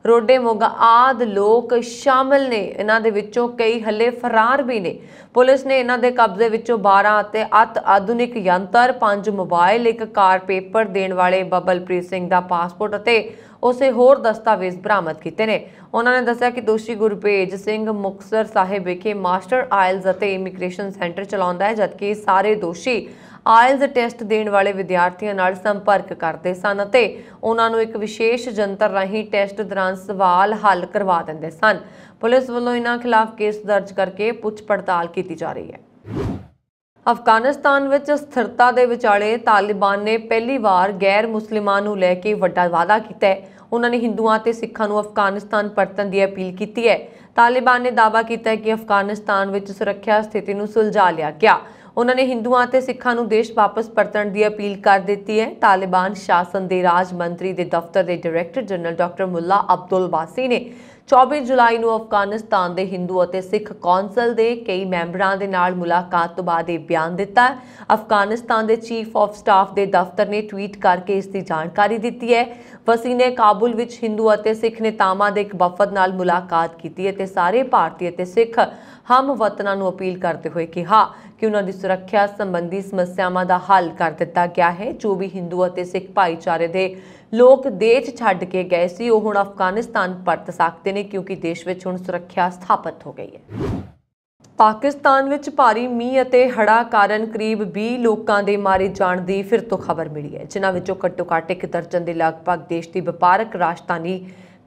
ਰੋਡੇ ਮੋਗਾ ਆਦ ਲੋਕ ਸ਼ਾਮਲ ਨੇ ਇਹਨਾਂ ਦੇ ਵਿੱਚੋਂ ਕਈ ਹੱਲੇ ਫਰਾਰ ਵੀ ਨੇ ਪੁਲਿਸ ਨੇ ਇਹਨਾਂ ਦੇ ਕਬਜ਼ੇ ਵਿੱਚੋਂ 12 ਅਤੇ ਅਤ ਆਧੁਨਿਕ ਯੰਤਰ ਪੰਜ ਮੋਬਾਈਲ ਇੱਕ ਕਾਰ ਪੇਪਰ ਦੇਣ ਵਾਲੇ ਬਬਲਪ੍ਰੀਤ ਸਿੰਘ ਦਾ ਪਾਸਪੋਰਟ ਅਤੇ ਉਸੇ ਹੋਰ ਦਸਤਾਵੇਜ਼ ਬਰਾਮਦ ਕੀਤੇ ਨੇ ਉਹਨਾਂ ਨੇ ਦੱਸਿਆ ਕਿ ਦੋਸ਼ੀ ਗੁਰਪੇਜ ਸਿੰਘ ਮੁਕਸਰ ਸਾਹਿਬ ਵਿਖੇ ਮਾਸਟਰ ਆਇਲਸ ਅਤੇ ਇਮੀਗ੍ਰੇਸ਼ਨ ਸੈਂਟਰ ਚਲਾਉਂਦਾ ਹੈ ਜਦਕਿ ਸਾਰੇ ਦੋਸ਼ੀ ਆਇਲਸ ਟੈਸਟ ਦੇਣ ਵਾਲੇ ਵਿਦਿਆਰਥੀਆਂ ਨਾਲ ਸੰਪਰਕ ਕਰਦੇ ਸਨ ਅਤੇ ਉਹਨਾਂ ਨੂੰ ਇੱਕ ਵਿਸ਼ੇਸ਼ ਜੰਤਰ ਰਾਹੀਂ ਟੈਸਟ ਦੌਰਾਨ ਸਵਾਲ ਹੱਲ ਕਰਵਾ ਦਿੰਦੇ ਸਨ ਪੁਲਿਸ ਵੱਲੋਂ ਇਹਨਾਂ ਖਿਲਾਫ ਕੇਸ ਦਰਜ ਕਰਕੇ ਪੁੱਛ ਪੜਤਾਲ ਕੀਤੀ ਜਾ ਰਹੀ ਹੈ ਅਫਗਾਨਿਸਤਾਨ ਵਿੱਚ ਸਥਿਰਤਾ ਦੇ ਵਿਚਾਲੇ ਤਾਲਿਬਾਨ ਨੇ ਪਹਿਲੀ ਵਾਰ ਗੈਰ ਮੁਸਲਮਾਨ ਨੂੰ ਲੈ ਕੇ ਵੱਡਾ ਵਾਅਦਾ ਕੀਤਾ ਹੈ ਉਹਨਾਂ ਨੇ ਹਿੰਦੂਆਂ ਅਤੇ ਸਿੱਖਾਂ ਨੂੰ ਅਫਗਾਨਿਸਤਾਨ ਪਰਤਣ ਦੀ ਅਪੀਲ ਕੀਤੀ ਹੈ ਤਾਲਿਬਾਨ ਨੇ ਦਾਅਵਾ ਕੀਤਾ ਹੈ ਕਿ ਅਫਗਾਨਿਸਤਾਨ ਵਿੱਚ ਸੁਰੱਖਿਆ ਸਥਿਤੀ ਨੂੰ ਸੁਲਝਾ ਲਿਆ ਗਿਆ ਉਹਨਾਂ ਨੇ ਹਿੰਦੂਆਂ ਅਤੇ ਸਿੱਖਾਂ ਨੂੰ ਦੇਸ਼ ਵਾਪਸ ਪਰਤਣ ਦੀ ਅਪੀਲ ਕਰ ਦਿੱਤੀ ਹੈ ਤਾਲਿਬਾਨ ਸ਼ਾਸਨ ਦੇ ਰਾਜ ਮੰਤਰੀ ਦੇ ਦਫ਼ਤਰ ਦੇ director general doctor Mullah Abdul Wasi ਨੇ 24 ਜੁਲਾਈ ਨੂੰ ਅਫਗਾਨਿਸਤਾਨ ਦੇ ਹਿੰਦੂ ਅਤੇ ਸਿੱਖ ਕੌਂਸਲ ਦੇ ਕਈ ਮੈਂਬਰਾਂ ਦੇ ਨਾਲ ਮੁਲਾਕਾਤ ਤੋਂ ਬਾਅਦ ਇਹ ਬਿਆਨ ਦਿੱਤਾ ਅਫਗਾਨਿਸਤਾਨ ਦੇ ਚੀਫ ਆਫ ਸਟਾਫ ਦੇ ਦਫ਼ਤਰ ਨੇ ਟਵੀਟ ਕਰਕੇ ਇਸ ਦੀ ਜਾਣਕਾਰੀ ਦਿੱਤੀ ਹੈ ਵਸੀ ਨੇ ਕਾਬੁਲ ਵਿੱਚ ਹਿੰਦੂ ਅਤੇ ਸਿੱਖ ਨੇਤਾਵਾਂ ਦੇ ਇੱਕ ਵਫਦ ਨਾਲ ਮੁਲਾਕਾਤ ਕੀਤੀ ਅਤੇ ਸਾਰੇ ਭਾਰਤੀ ਅਤੇ ਸਿੱਖ ਹਮ ਵਤਨਾਂ ਨੂੰ ਅਪੀਲ ਕਰਦੇ ਹੋਏ ਕਿਹਾ ਕਿ ਉਹਨਾਂ ਦੀ ਸੁਰੱਖਿਆ ਸੰਬੰਧੀ ਸਮੱਸਿਆਵਾਂ ਦਾ ਹੱਲ ਕਰ ਦਿੱਤਾ ਗਿਆ ਹੈ ਜੋ ਵੀ ਹਿੰਦੂ ਅਤੇ ਸਿੱਖ ਭਾਈਚਾਰੇ ਦੇ ਲੋਕ ਦੇਸ਼ ਛੱਡ ਕੇ ਗਏ ਸੀ ਉਹ ਹੁਣ ਅਫਗਾਨਿਸਤਾਨ ਪਰਤ ਸਕਦੇ ਨੇ ਕਿਉਂਕਿ ਦੇਸ਼ ਵਿੱਚ ਹੁਣ ਸੁਰੱਖਿਆ ਸਥਾਪਿਤ ਹੋ ਗਈ ਹੈ ਪਾਕਿਸਤਾਨ ਵਿੱਚ ਭਾਰੀ ਮੀਂਹ ਅਤੇ ਹੜਾ ਕਾਰਨ ਕਰੀਬ 20 ਲੋਕਾਂ ਦੇ ਮਾਰੇ ਜਾਣ ਦੀ ਫਿਰ ਤੋਂ ਖਬਰ ਮਿਲੀ ਹੈ ਜਿਨ੍ਹਾਂ ਵਿੱਚੋਂ ਘੱਟੋ-ਘੱਟ ਇੱਕ ਦਰਜਨ ਦੇ ਲਗਭਗ ਦੇਸ਼ ਦੀ ਵਪਾਰਕ ਰਾਜਧਾਨੀ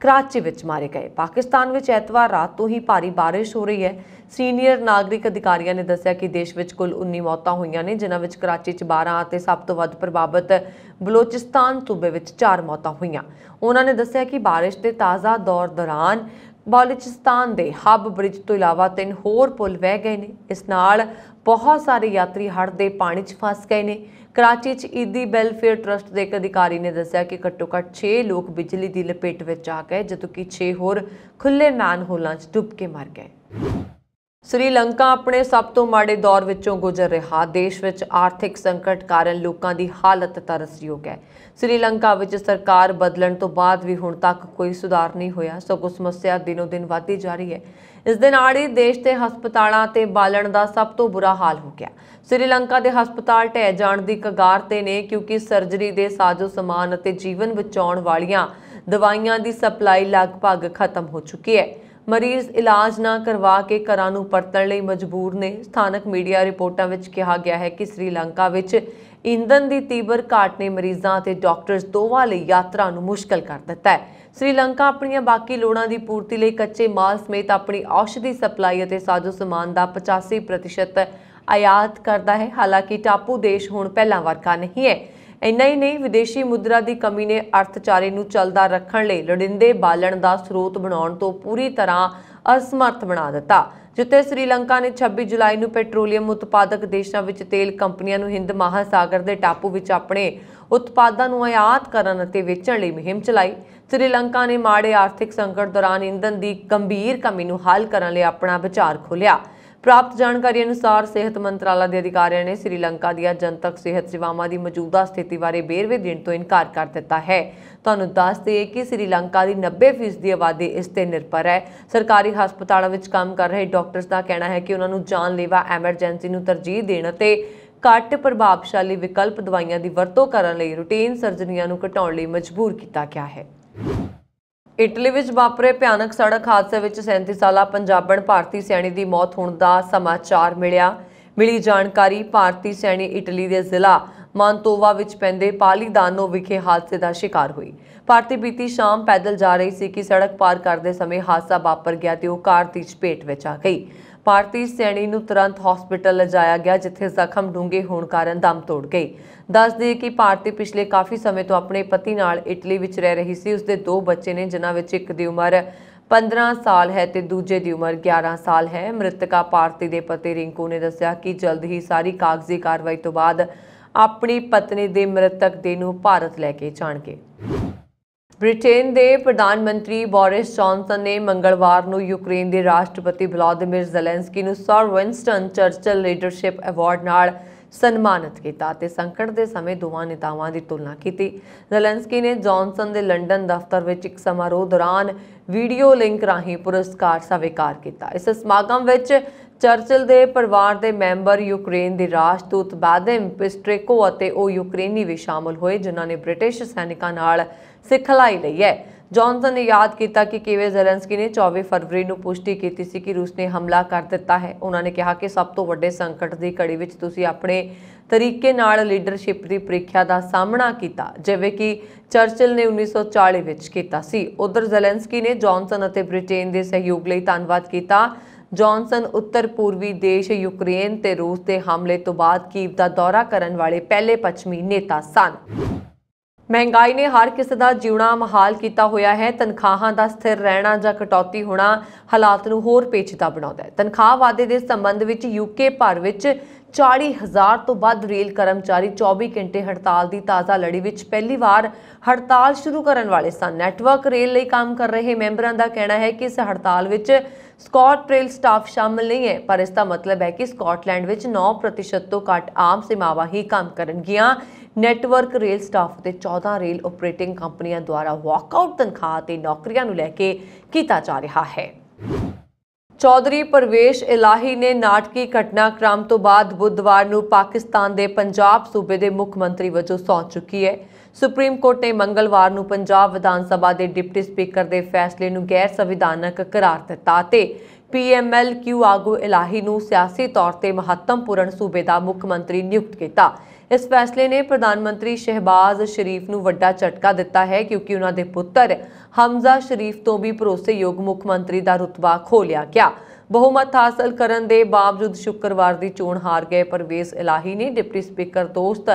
ਕਰਾਚੀ ਵਿੱਚ ਮਾਰੇ ਗਏ ਪਾਕਿਸਤਾਨ ਵਿੱਚ ਐਤਵਾਰ ਰਾਤ ਤੋਂ ਹੀ ਭਾਰੀ بارش ਹੋ ਰਹੀ ਹੈ ਸੀਨੀਅਰ ਨਾਗਰਿਕ ਅਧਿਕਾਰੀਆਂ ਨੇ ਦੱਸਿਆ ਕਿ ਦੇਸ਼ ਵਿੱਚ ਕੁੱਲ 19 ਮੌਤਾਂ ਹੋਈਆਂ ਨੇ ਜਿਨ੍ਹਾਂ ਵਿੱਚ ਕਰਾਚੀ 'ਚ 12 ਅਤੇ ਸਭ ਤੋਂ ਵੱਧ ਪ੍ਰਭਾਵਿਤ ਬਲੋਚਿਸਤਾਨ ਸੂਬੇ ਵਿੱਚ 4 ਮੌਤਾਂ ਹੋਈਆਂ ਉਹਨਾਂ ਨੇ ਦੱਸਿਆ ਕਿ بارش ਦੇ ਤਾਜ਼ਾ ਦੌਰ ਦੌਰਾਨ ਬਾਲਚਿਸਤਾਨ ਦੇ ਹੱਬ ਬ੍ਰਿਜ ਤੋਂ ਇਲਾਵਾ ਤਿੰਨ ਹੋਰ ਪੁਲ ਵਹਿ ਗਏ ਨੇ ਇਸ ਨਾਲ ਬਹੁਤ ਸਾਰੇ ਯਾਤਰੀ ਹੜ੍ਹ ਦੇ ਪਾਣੀ 'ਚ ਫਸ ਗਏ ਨੇ ਕਰਾਚੀ 'ਚ ਈਦੀ ਵੈਲਫੇਅਰ ਟਰਸਟ ਦੇ ਇੱਕ ਅਧਿਕਾਰੀ ਨੇ ਦੱਸਿਆ ਕਿ ਘੱਟੋ-ਘੱਟ 6 ਲੋਕ ਬਿਜਲੀ ਦੀ ਲਪੇਟ ਵਿੱਚ ਆ ਗਏ ਜਦੋਂ ਕਿ 6 ਹੋਰ ਖੁੱਲੇ ਮੈਨਹੋਲਾਂ 'ਚ ਡੁੱਬ ਕੇ ਮਰ ਗਏ ਸ੍ਰੀਲੰਕਾ ਆਪਣੇ ਸਭ ਤੋਂ ਮਾੜੇ ਦੌਰ ਵਿੱਚੋਂ ਗੁਜ਼ਰ ਰਿਹਾ ਦੇਸ਼ ਵਿੱਚ ਆਰਥਿਕ ਸੰਕਟ ਕਾਰਨ ਲੋਕਾਂ ਦੀ ਹਾਲਤ ਤਰਸਯੋਗ ਹੈ ਸ੍ਰੀਲੰਕਾ ਵਿੱਚ ਸਰਕਾਰ ਬਦਲਣ ਤੋਂ ਬਾਅਦ ਵੀ ਹੁਣ ਤੱਕ ਕੋਈ ਸੁਧਾਰ ਨਹੀਂ ਹੋਇਆ ਸਗੋਂ ਸਮੱਸਿਆ ਦਿਨੋ-ਦਿਨ ਵਧਦੀ ਜਾ ਰਹੀ ਹੈ ਇਸ ਦੇ ਨਾਲ ਹੀ ਦੇਸ਼ ਦੇ ਹਸਪਤਾਲਾਂ ਤੇ ਬਾਲਣ ਦਾ ਸਭ ਤੋਂ ਬੁਰਾ ਹਾਲ ਹੋ ਗਿਆ ਸ੍ਰੀਲੰਕਾ ਦੇ ਹਸਪਤਾਲ ਢਹਿ ਜਾਣ ਦੀ ਕਗਾਰ ਤੇ ਨੇ ਕਿਉਂਕਿ ਸਰਜਰੀ ਦੇ ਸਾਜ਼ੋ ਸਮਾਨ ਅਤੇ ਜੀਵਨ ਬਚਾਉਣ ਵਾਲੀਆਂ ਦਵਾਈਆਂ ਦੀ ਸਪਲਾਈ ਲਗਭਗ ਖਤਮ ਹੋ ਚੁੱਕੀ ਹੈ ਮਰੀਜ਼ ਇਲਾਜ ਨਾ ਕਰਵਾ ਕੇ ਘਰਾਂ ਨੂੰ ਪਰਤਣ ਲਈ ਮਜਬੂਰ ਨੇ ਸਥਾਨਕ ਮੀਡੀਆ ਰਿਪੋਰਟਾਂ ਵਿੱਚ ਕਿਹਾ ਗਿਆ ਹੈ ਕਿ ਸ੍ਰੀਲੰਕਾ ਵਿੱਚ ਇੰਧਨ ਦੀ ਤੀਬਰ ਘਾਟ ਨੇ ਮਰੀਜ਼ਾਂ ਅਤੇ ਡਾਕਟਰਸ ਦੋਵਾਂ ਲਈ ਯਾਤਰਾ ਨੂੰ ਮੁਸ਼ਕਲ ਕਰ ਦਿੱਤਾ ਹੈ ਸ੍ਰੀਲੰਕਾ ਆਪਣੀਆਂ ਬਾਕੀ ਲੋੜਾਂ ਦੀ ਪੂਰਤੀ ਲਈ ਕੱਚੇ ਮਾਲ ਸਮੇਤ ਆਪਣੀ ਔਸ਼ਧੀ ਸਪਲਾਈ ਅਤੇ ਸਾਜ਼ੋ ਸਮਾਨ ਦਾ 85% ਆਯਾਤ ਕਰਦਾ ਹੈ ਹਾਲਾਂਕਿ ਟਾਪੂ ਦੇਸ਼ ਹੁਣ ਪਹਿਲਾਂ ਵਰਗਾ ਨਹੀਂ ਹੈ ਇੰਨਾ ਹੀ ਨਹੀਂ ਵਿਦੇਸ਼ੀ ਮੁਦਰਾ ਦੀ ਕਮੀ ਨੇ ਅਰਥਚਾਰੇ ਨੂੰ ਚੱਲਦਾ ਰੱਖਣ ਲਈ ਲੜਿੰਦੇ ਬਾਲਣ ਦਾ ਸਰੋਤ ਬਣਾਉਣ ਤੋਂ ਪੂਰੀ ਤਰ੍ਹਾਂ ਅਸਮਰਥ ਬਣਾ ਦਿੱਤਾ ਜਿੱਥੇ ਸ੍ਰੀਲੰਕਾ ਨੇ 26 ਜੁਲਾਈ ਨੂੰ ਪੈਟਰੋਲੀਅਮ ਉਤਪਾਦਕ ਦੇਸ਼ਾਂ ਵਿੱਚ ਤੇਲ ਕੰਪਨੀਆਂ ਨੂੰ ਹਿੰਦ ਮਹਾਸਾਗਰ ਦੇ ਟਾਪੂ ਵਿੱਚ ਆਪਣੇ ਉਤਪਾਦਾਂ ਨੂੰ ਆਯਾਤ ਕਰਨ ਅਤੇ ਵੇਚਣ ਲਈ ਮਹਿੰਮ ਚਲਾਈ ਸ੍ਰੀਲੰਕਾ ਨੇ ਮਾੜੇ ਆਰਥਿਕ ਸੰਕਟ ਦੌਰਾਨ ਇੰਧਨ ਦੀ ਗੰਭੀਰ ਕਮੀ ਨੂੰ ਹੱਲ ਕਰਨ ਲਈ ਆਪਣਾ ਵਿਚਾਰ ਖੋਲ੍ਹਿਆ ਪ੍ਰਾਪਤ ਜਾਣਕਾਰੀ ਅਨੁਸਾਰ ਸਿਹਤ ਮੰਤਰਾਲਾ ਦੇ ਅਧਿਕਾਰੀਆਂ ਨੇ ਸ੍ਰੀਲੰਕਾ ਦੀਆਂ ਜਨਤਕ ਸਿਹਤ ਸੇਵਾਵਾਂ ਦੀ ਮੌਜੂਦਾ ਸਥਿਤੀ ਬਾਰੇ ਬੇਰਵੇ ਦੇਣ ਤੋਂ ਇਨਕਾਰ ਕਰ ਦਿੱਤਾ ਹੈ ਤੁਹਾਨੂੰ ਦੱਸ ਦਈਏ ਕਿ ਸ੍ਰੀਲੰਕਾ ਦੀ 90% ਦੀ ਆਬਾਦੀ ਇਸ ਤੇ ਨਿਰਭਰ ਹੈ ਸਰਕਾਰੀ ਹਸਪਤਾਲਾਂ ਵਿੱਚ ਕੰਮ ਕਰ ਰਹੇ ਡਾਕਟਰਸ ਦਾ ਕਹਿਣਾ ਹੈ ਕਿ ਉਹਨਾਂ ਨੂੰ ਜਾਨਲੇਵਾ ਐਮਰਜੈਂਸੀ ਨੂੰ ਤਰਜੀਹ ਦੇਣ ਅਤੇ ਘੱਟ ਪ੍ਰਭਾਵਸ਼ਾਲੀ ਵਿਕਲਪ ਦਵਾਈਆਂ ਦੀ ਵਰਤੋਂ ਕਰਨ ਲਈ ਰੂਟੀਨ ਸਰਜਰੀਆਂ ਨੂੰ ਘਟਾਉਣ ਲਈ ਮਜਬੂਰ ਕੀਤਾ ਗਿਆ ਹੈ ਇਟਲੀ ਵਿੱਚ ਵਾਪਰੇ ਭਿਆਨਕ ਸੜਕ ਹਾਦਸੇ ਵਿੱਚ 37 ਸਾਲਾ ਪੰਜਾਬਣ ਭਾਰਤੀ ਸੈਣੀ ਦੀ ਮੌਤ ਹੋਣ ਦਾ ਸਮਾਚਾਰ ਮਿਲਿਆ ਮਿਲੀ ਜਾਣਕਾਰੀ ਭਾਰਤੀ ਸੈਣੀ ਇਟਲੀ ਦੇ ਜ਼ਿਲ੍ਹਾ ਮਾਂਤੋਵਾ ਵਿੱਚ ਪੈਂਦੇ ਪਾਲੀਦਾਨੋ ਵਿਖੇ ਹਾਦਸੇ ਦਾ ਸ਼ਿਕਾਰ ਹੋਈ ਭਾਰਤੀ ਬੀਤੀ ਸ਼ਾਮ ਪੈਦਲ ਜਾ ਰਹੀ ਸੀ ਕਿ ਸੜਕ ਪਾਰ ਕਰਦੇ ਸਮੇਂ ਹਾਦਸਾ ਵਾਪਰ ਗਿਆ ਤੇ ਉਹ ਕਾਰ ਦੀ ਚਪੇਟ ਵਿੱਚ ਆ ਗਈ ਭਾਰਤੀ ਸੈਣੀ ਨੂੰ ਤੁਰੰਤ ਹਸਪੀਟਲ ਲਿਜਾਇਆ ਗਿਆ ਜਿੱਥੇ ਜ਼ਖਮ ਡੂੰਘੇ ਹੋਣ ਕਾਰਨ ਦਮ ਤੋੜ ਗਈ ਦੱਸ ਕਿ ਭਾਰਤੀ ਪਿਛਲੇ ਕਾਫੀ ਸਮੇਂ ਤੋਂ ਆਪਣੇ ਪਤੀ ਨਾਲ ਇਟਲੀ ਵਿੱਚ ਰਹਿ ਰਹੀ ਸੀ ਉਸਦੇ ਦੋ ਬੱਚੇ ਨੇ ਜਿਨ੍ਹਾਂ ਵਿੱਚ ਇੱਕ ਦੀ ਉਮਰ 15 ਸਾਲ ਹੈ ਤੇ ਦੂਜੇ ਦੀ ਉਮਰ 11 ਸਾਲ ਹੈ ਮ੍ਰਿਤਕਾ ਭਾਰਤੀ ਦੇ ਪਤੀ ਰਿੰਕੂ ਨੇ ਦੱਸਿਆ ਕਿ ਜਲਦ ਹੀ ਸਾਰੀ ਕਾਗਜ਼ੀ ਕਾਰਵਾਈ ਤੋਂ ਬਾਅਦ ਆਪਣੀ ਪਤਨੀ ਦੇ ਮ੍ਰਿਤਕ ਦੇ ਨੂੰ ਭਾਰਤ ਲੈ ਕੇ ਜਾਣਗੇ ਬ੍ਰਿਟੇਨ ਦੇ ਪ੍ਰਧਾਨ ਮੰਤਰੀ ਬੋਰਿਸ ਜੌਨਸਨ ਨੇ ਮੰਗਲਵਾਰ ਨੂੰ ਯੂਕਰੇਨ ਦੇ ਰਾਸ਼ਟਰਪਤੀ ਵਲਾਦੀਮੀਰ ਜ਼ੈਲੈਂਸਕੀ ਨੂੰ sir Winston Churchill leadership award ਨਾਲ ਸਨਮਾਨਿਤ ਕੀਤਾ ਤੇ ਸੰਕਟ ਦੇ ਸਮੇਂ ਦੋਵਾਂ ਨੇਤਾਵਾਂ ਦੀ ਤੁਲਨਾ ਕੀਤੀ ਜ਼ੈਲੈਂਸਕੀ ਨੇ ਜੌਨਸਨ ਦੇ ਲੰਡਨ ਦਫ਼ਤਰ ਵਿੱਚ ਇੱਕ ਸਮਾਰੋਹ ਦੌਰਾਨ ਵੀਡੀਓ ਲਿੰਕ ਰਾਹੀਂ ਪੁਰਸਕਾਰ ਸਵੀਕਾਰ ਕੀਤਾ ਇਸ ਸਮਾਗਮ ਵਿੱਚ ਚਰਚਿਲ ਦੇ ਪਰਿਵਾਰ ਦੇ ਮੈਂਬਰ ਯੂਕਰੇਨ ਦੇ ਰਾਸ਼ਟਦੂਤ ਬਾਦਮ ਪਿਸਟ੍ਰੇਕੋ ਅਤੇ ਉਹ ਯੂਕਰੇਨੀ ਵੀ ਸ਼ਾਮਲ ਹੋਏ ਜਿਨ੍ਹਾਂ ਨੇ ਬ੍ਰਿਟਿਸ਼ ਸੈਨਿਕਾਂ ਨਾਲ ਸਿਖਲਾਈ ਲਈ ਹੈ ਜੌਨਸਨ ਨੇ ਯਾਦ ਕੀਤਾ ਕਿ ਕਿਵੇਂ ਜ਼ੈਲੈਂਸਕੀ ਨੇ 24 ਫਰਵਰੀ ਨੂੰ ਪੁਸ਼ਟੀ ਕੀਤੀ ਸੀ ਕਿ ਰੂਸ ਨੇ ਹਮਲਾ ਕਰ ਦਿੱਤਾ ਹੈ ਉਹਨਾਂ ਨੇ ਕਿਹਾ ਕਿ ਸਭ ਤੋਂ ਵੱਡੇ ਸੰਕਟ ਦੀ ਘੜੀ ਵਿੱਚ ਤੁਸੀਂ ਆਪਣੇ ਤਰੀਕੇ ਨਾਲ ਲੀਡਰਸ਼ਿਪ ਦੀ ਪ੍ਰੀਖਿਆ ਦਾ ਸਾਹਮਣਾ ਕੀਤਾ ਜਿਵੇਂ ਕਿ ਚਰਚਿਲ ਨੇ 1940 ਵਿੱਚ ਕੀਤਾ ਸੀ ਉਧਰ ਜ਼ੈਲੈਂਸਕੀ ਨੇ ਜੌਨਸਨ ਅਤੇ ਬ੍ਰਿਟੇਨ ਦੇ ਸਹਿਯੋਗ ਲਈ ਧੰਨਵਾਦ ਕੀਤਾ ਜੌਨਸਨ ਉੱਤਰ ਪੂਰਬੀ ਦੇਸ਼ ਯੂਕਰੇਨ ਤੇ ਰੂਸ ਦੇ ਹਮਲੇ ਤੋਂ ਬਾਅਦ ਕੀਵ ਦਾ ਦੌਰਾ ਕਰਨ ਵਾਲੇ ਪਹਿਲੇ ਪੱਛਮੀ ਨੇਤਾ ਸਨ ਮਹਿੰਗਾਈ ਨੇ ਹਰ ਕਿਸੇ ਦਾ ਜੀਵਣਾ ਮਹਾਲ ਕੀਤਾ ਹੋਇਆ ਹੈ ਤਨਖਾਹਾਂ ਦਾ ਸਥਿਰ ਰਹਿਣਾ ਜਾਂ ਕਟੌਤੀ ਹੋਣਾ ਹਾਲਾਤ ਨੂੰ ਹੋਰ ਪੇਚੀਦਾ ਬਣਾਉਂਦਾ ਹੈ ਤਨਖਾਹ ਵਾਅਦੇ ਦੇ ਸੰਬੰਧ ਵਿੱਚ ਯੂਕੇ ਭਰ ਵਿੱਚ 40000 ਤੋਂ ਵੱਧ ਰੇਲ ਕਰਮਚਾਰੀ 24 ਘੰਟੇ ਹੜਤਾਲ ਦੀ ਤਾਜ਼ਾ ਲੜੀ ਵਿੱਚ ਪਹਿਲੀ ਵਾਰ ਹੜਤਾਲ ਸ਼ੁਰੂ ਕਰਨ ਵਾਲੇ ਸਨ ਨੈਟਵਰਕ ਰੇਲ ਲਈ ਕੰਮ ਕਰ ਰਹੇ ਮੈਂਬਰਾਂ ਦਾ ਕਹਿਣਾ ਹੈ ਕਿ ਇਸ ਹੜਤਾਲ ਵਿੱਚ ਸਕਾਟ ਰੇਲ ਸਟਾਫ ਸ਼ਾਮਲ ਨਹੀਂ ਹੈ ਪਰ ਇਸ ਦਾ ਮਤਲਬ ਹੈ ਕਿ ਸਕਾਟਲੈਂਡ ਵਿੱਚ 9% ਤੋਂ ਘੱਟ ਆਮ ਸੇਵਾਵਾਂ ਹੀ ਕੰਮ ਕਰਨਗੀਆਂ ਨੈਟਵਰਕ ਰੇਲ ਸਟਾਫ ਤੇ 14 ਰੇਲ ਆਪਰੇਟਿੰਗ ਕੰਪਨੀਆਂ ਦੁਆਰਾ ਵਾਕਆਊਟ ਤਨਖਾਹ ਤੇ ਨੌਕਰੀਆਂ ਨੂੰ ਲੈ ਕੇ ਕੀਤਾ ਜਾ ਰਿਹਾ ਹੈ ਚੌਧਰੀ ਪਰਵੇਸ਼ ਇਲਾਹੀ ਨੇ ਨਾਟਕੀ ਘਟਨਾਕ੍ਰਮ ਤੋਂ ਬਾਅਦ ਬੁੱਧਵਾਰ ਨੂੰ ਪਾਕਿਸਤਾਨ ਦੇ ਪੰਜਾਬ ਸੂਬੇ ਦੇ ਮੁੱਖ ਮੰਤਰੀ ਵਜੋਂ ਸੌਂ ਚੁੱਕੀ ਹੈ ਸੁਪਰੀਮ ਕੋਰਟ ਨੇ ਮੰਗਲਵਾਰ ਨੂੰ ਪੰਜਾਬ ਵਿਧਾਨ ਸਭਾ ਦੇ ਡਿਪਟੀ ਸਪੀਕਰ ਦੇ ਫੈਸਲੇ ਨੂੰ ਗੈਰ ਸੰਵਿਧਾਨਕ ਕਰਾਰ ਦਿੱਤਾ ਤੇ ਪੀਐਮਐਲਕਿਊ ਆਗੂ ਇਲਾਹੀ ਨੂੰ ਸਿਆਸੀ ਤੌਰ ਤੇ ਮਹੱਤਵਪੂਰਨ ਸੂਬੇ ਦਾ ਮੁੱਖ ਮੰਤਰੀ ਨਿਯੁਕਤ ਕੀਤਾ ਇਸ ਫੈਸਲੇ ਨੇ ਪ੍ਰਧਾਨ ਮੰਤਰੀ ਸ਼ਹਿਬਾਜ਼ ਸ਼ਰੀਫ ਨੂੰ ਵੱਡਾ ਝਟਕਾ ਦਿੱਤਾ ਹੈ ਕਿਉਂਕਿ ਉਹਨਾਂ ਦੇ ਪੁੱਤਰ ਹਮਜ਼ਾ ਸ਼ਰੀਫ ਤੋਂ ਵੀ ਭਰੋਸੇਯੋਗ ਮੁੱਖ ਮੰਤਰੀ ਦਾ ਰੁਤਬਾ ਖੋ ਲਿਆ ਗਿਆ ਬਹੁਮਤ ਹਾਸਲ ਕਰਨ ਦੇ ਬਾਵਜੂਦ ਸ਼ੁੱਕਰਵਾਰ ਦੀ ਚੋਣ ਹਾਰ ਗਏ ਪਰਵੇਸ਼ ਇਲਾਹੀ ਨੇ ਡਿਪਟੀ ਸਪੀਕਰ ਦੋਸਤ